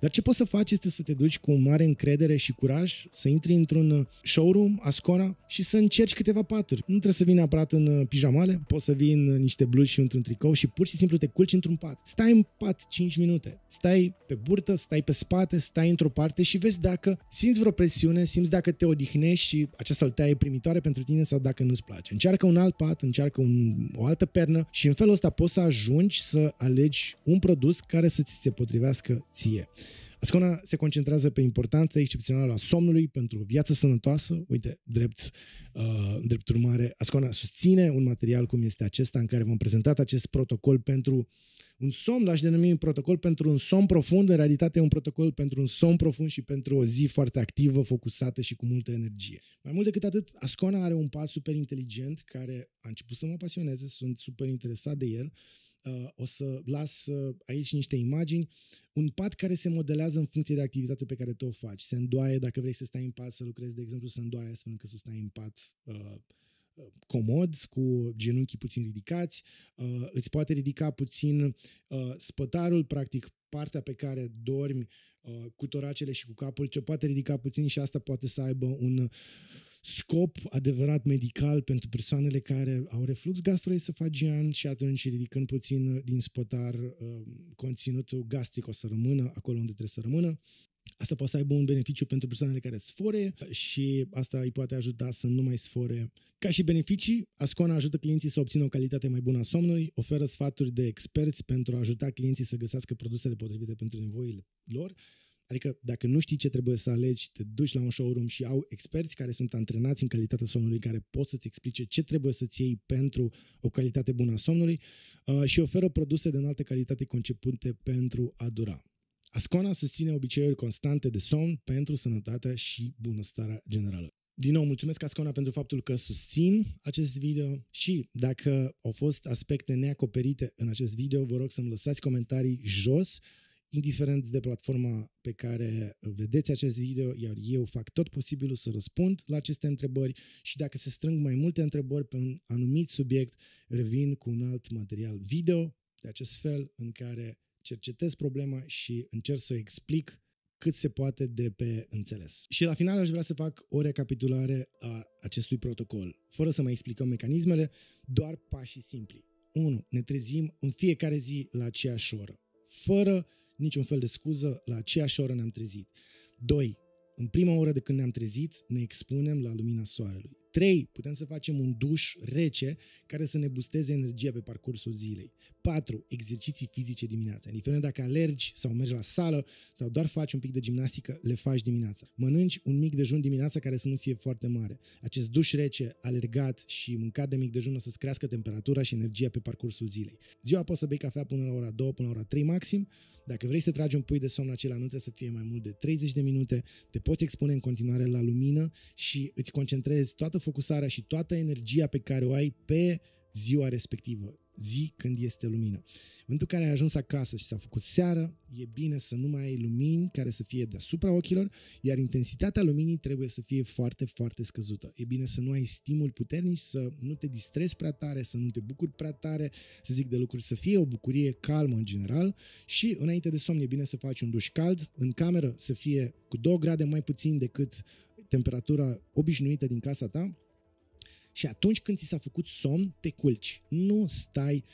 Speaker 1: dar ce poți să faci este să te duci cu mare încredere și curaj, să intri într-un uh, showroom, Ascona, și să încerci câteva paturi. Nu trebuie să vii neapărat în uh, pijamale, poți să vii în uh, niște blugi și într-un tricou și pur și simplu te culci într-un pat. Stai în pat 5 minute, stai pe burtă, stai pe spate, stai într-o parte și vezi dacă simți vreo presiune, simți dacă te odihnești și această altea e primitoare pentru tine sau dacă nu-ți place. Încearcă un alt pat, încearcă un, o altă pernă și în felul ăsta poți să ajungi să alegi un produs care să ți se potrivească ție. Ascona se concentrează pe importanța excepțională a somnului pentru o viață sănătoasă. Uite, drept, uh, drept urmare, Ascona susține un material cum este acesta în care vom prezentat acest protocol pentru un somn, l-aș denumi un protocol pentru un somn profund. În realitate e un protocol pentru un somn profund și pentru o zi foarte activă, focusată și cu multă energie. Mai mult decât atât, Ascona are un pas super inteligent care a început să mă pasioneze, sunt super interesat de el. Uh, o să las aici niște imagini, un pat care se modelează în funcție de activitatea pe care tu o faci. Se îndoaie dacă vrei să stai în pat, să lucrezi, de exemplu, se îndoaie astfel încât să stai în pat uh, comod, cu genunchii puțin ridicați, uh, îți poate ridica puțin uh, spătarul, practic partea pe care dormi uh, cu toracele și cu capul, ce poate ridica puțin și asta poate să aibă un scop adevărat medical pentru persoanele care au reflux gastroesofagian și atunci ridicând puțin din spătar uh, conținutul gastric o să rămână acolo unde trebuie să rămână. Asta poate să aibă un beneficiu pentru persoanele care sfore și asta îi poate ajuta să nu mai sfore. Ca și beneficii, Ascona ajută clienții să obțină o calitate mai bună a somnului, oferă sfaturi de experți pentru a ajuta clienții să găsească produsele potrivite pentru nevoile lor Adică dacă nu știi ce trebuie să alegi, te duci la un showroom și au experți care sunt antrenați în calitatea somnului, care pot să-ți explice ce trebuie să-ți iei pentru o calitate bună a somnului uh, și oferă produse de înaltă calitate concepute pentru a dura. Ascona susține obiceiuri constante de somn pentru sănătatea și bunăstarea generală. Din nou, mulțumesc Ascona pentru faptul că susțin acest video și dacă au fost aspecte neacoperite în acest video, vă rog să-mi lăsați comentarii jos indiferent de platforma pe care vedeți acest video, iar eu fac tot posibilul să răspund la aceste întrebări și dacă se strâng mai multe întrebări pe un anumit subiect, revin cu un alt material video de acest fel în care cercetez problema și încerc să o explic cât se poate de pe înțeles. Și la final aș vrea să fac o recapitulare a acestui protocol, fără să mai explicăm mecanismele, doar pașii simpli. 1. Ne trezim în fiecare zi la aceeași oră, fără niciun fel de scuză, la aceeași oră ne-am trezit. 2. În prima oră de când ne-am trezit, ne expunem la lumina soarelui. 3. Putem să facem un duș rece care să ne busteze energia pe parcursul zilei. 4. Exerciții fizice dimineața. Indiferent dacă alergi sau mergi la sală sau doar faci un pic de gimnastică, le faci dimineața. Mănânci un mic dejun dimineața care să nu fie foarte mare. Acest duș rece, alergat și mâncat de mic dejun o să-ți crească temperatura și energia pe parcursul zilei. Ziua poți să bei cafea până la ora 2, până la ora 3 maxim dacă vrei să tragi un pui de somn acela, nu trebuie să fie mai mult de 30 de minute, te poți expune în continuare la lumină și îți concentrezi toată focusarea și toată energia pe care o ai pe ziua respectivă zi când este lumină. În momentul în care ai ajuns acasă și s-a făcut seară, e bine să nu mai ai lumini care să fie deasupra ochilor, iar intensitatea luminii trebuie să fie foarte, foarte scăzută. E bine să nu ai stimul puternic, să nu te distrezi prea tare, să nu te bucuri prea tare, să zic de lucruri, să fie o bucurie calmă în general și înainte de somn e bine să faci un duș cald, în cameră să fie cu 2 grade mai puțin decât temperatura obișnuită din casa ta, și atunci când ți s-a făcut somn, te culci. Nu stai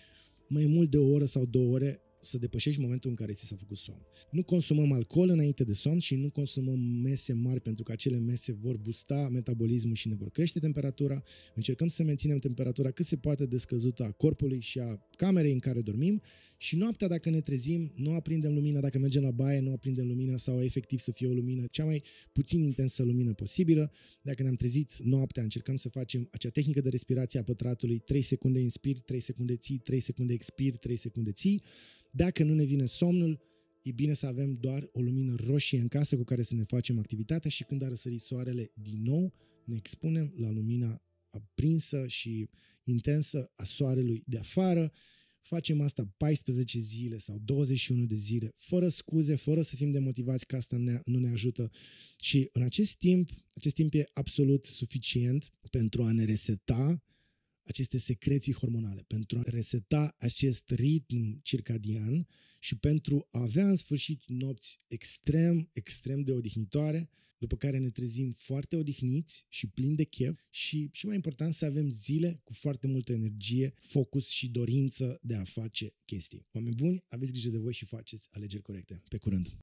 Speaker 1: mai mult de o oră sau două ore să depășești momentul în care ți s-a făcut somn. Nu consumăm alcool înainte de somn și nu consumăm mese mari pentru că acele mese vor busta metabolismul și ne vor crește temperatura. Încercăm să menținem temperatura cât se poate de scăzută a corpului și a camerei în care dormim și noaptea, dacă ne trezim, nu aprindem lumina, dacă mergem la baie, nu aprindem lumina sau efectiv să fie o lumină, cea mai puțin intensă lumină posibilă. Dacă ne-am trezit noaptea, încercăm să facem acea tehnică de respirație a pătratului, 3 secunde inspir, 3 secunde ții, 3 secunde expir, 3 secunde ții. Dacă nu ne vine somnul, e bine să avem doar o lumină roșie în casă cu care să ne facem activitatea și când a răsărit soarele din nou, ne expunem la lumina aprinsă și intensă a soarelui de afară Facem asta 14 zile sau 21 de zile, fără scuze, fără să fim demotivați că asta ne, nu ne ajută. Și în acest timp, acest timp e absolut suficient pentru a ne reseta aceste secreții hormonale, pentru a reseta acest ritm circadian și pentru a avea în sfârșit nopți extrem, extrem de odihnitoare, după care ne trezim foarte odihniți și plini de chef și, și mai important, să avem zile cu foarte multă energie, focus și dorință de a face chestii. Oameni buni, aveți grijă de voi și faceți alegeri corecte. Pe curând!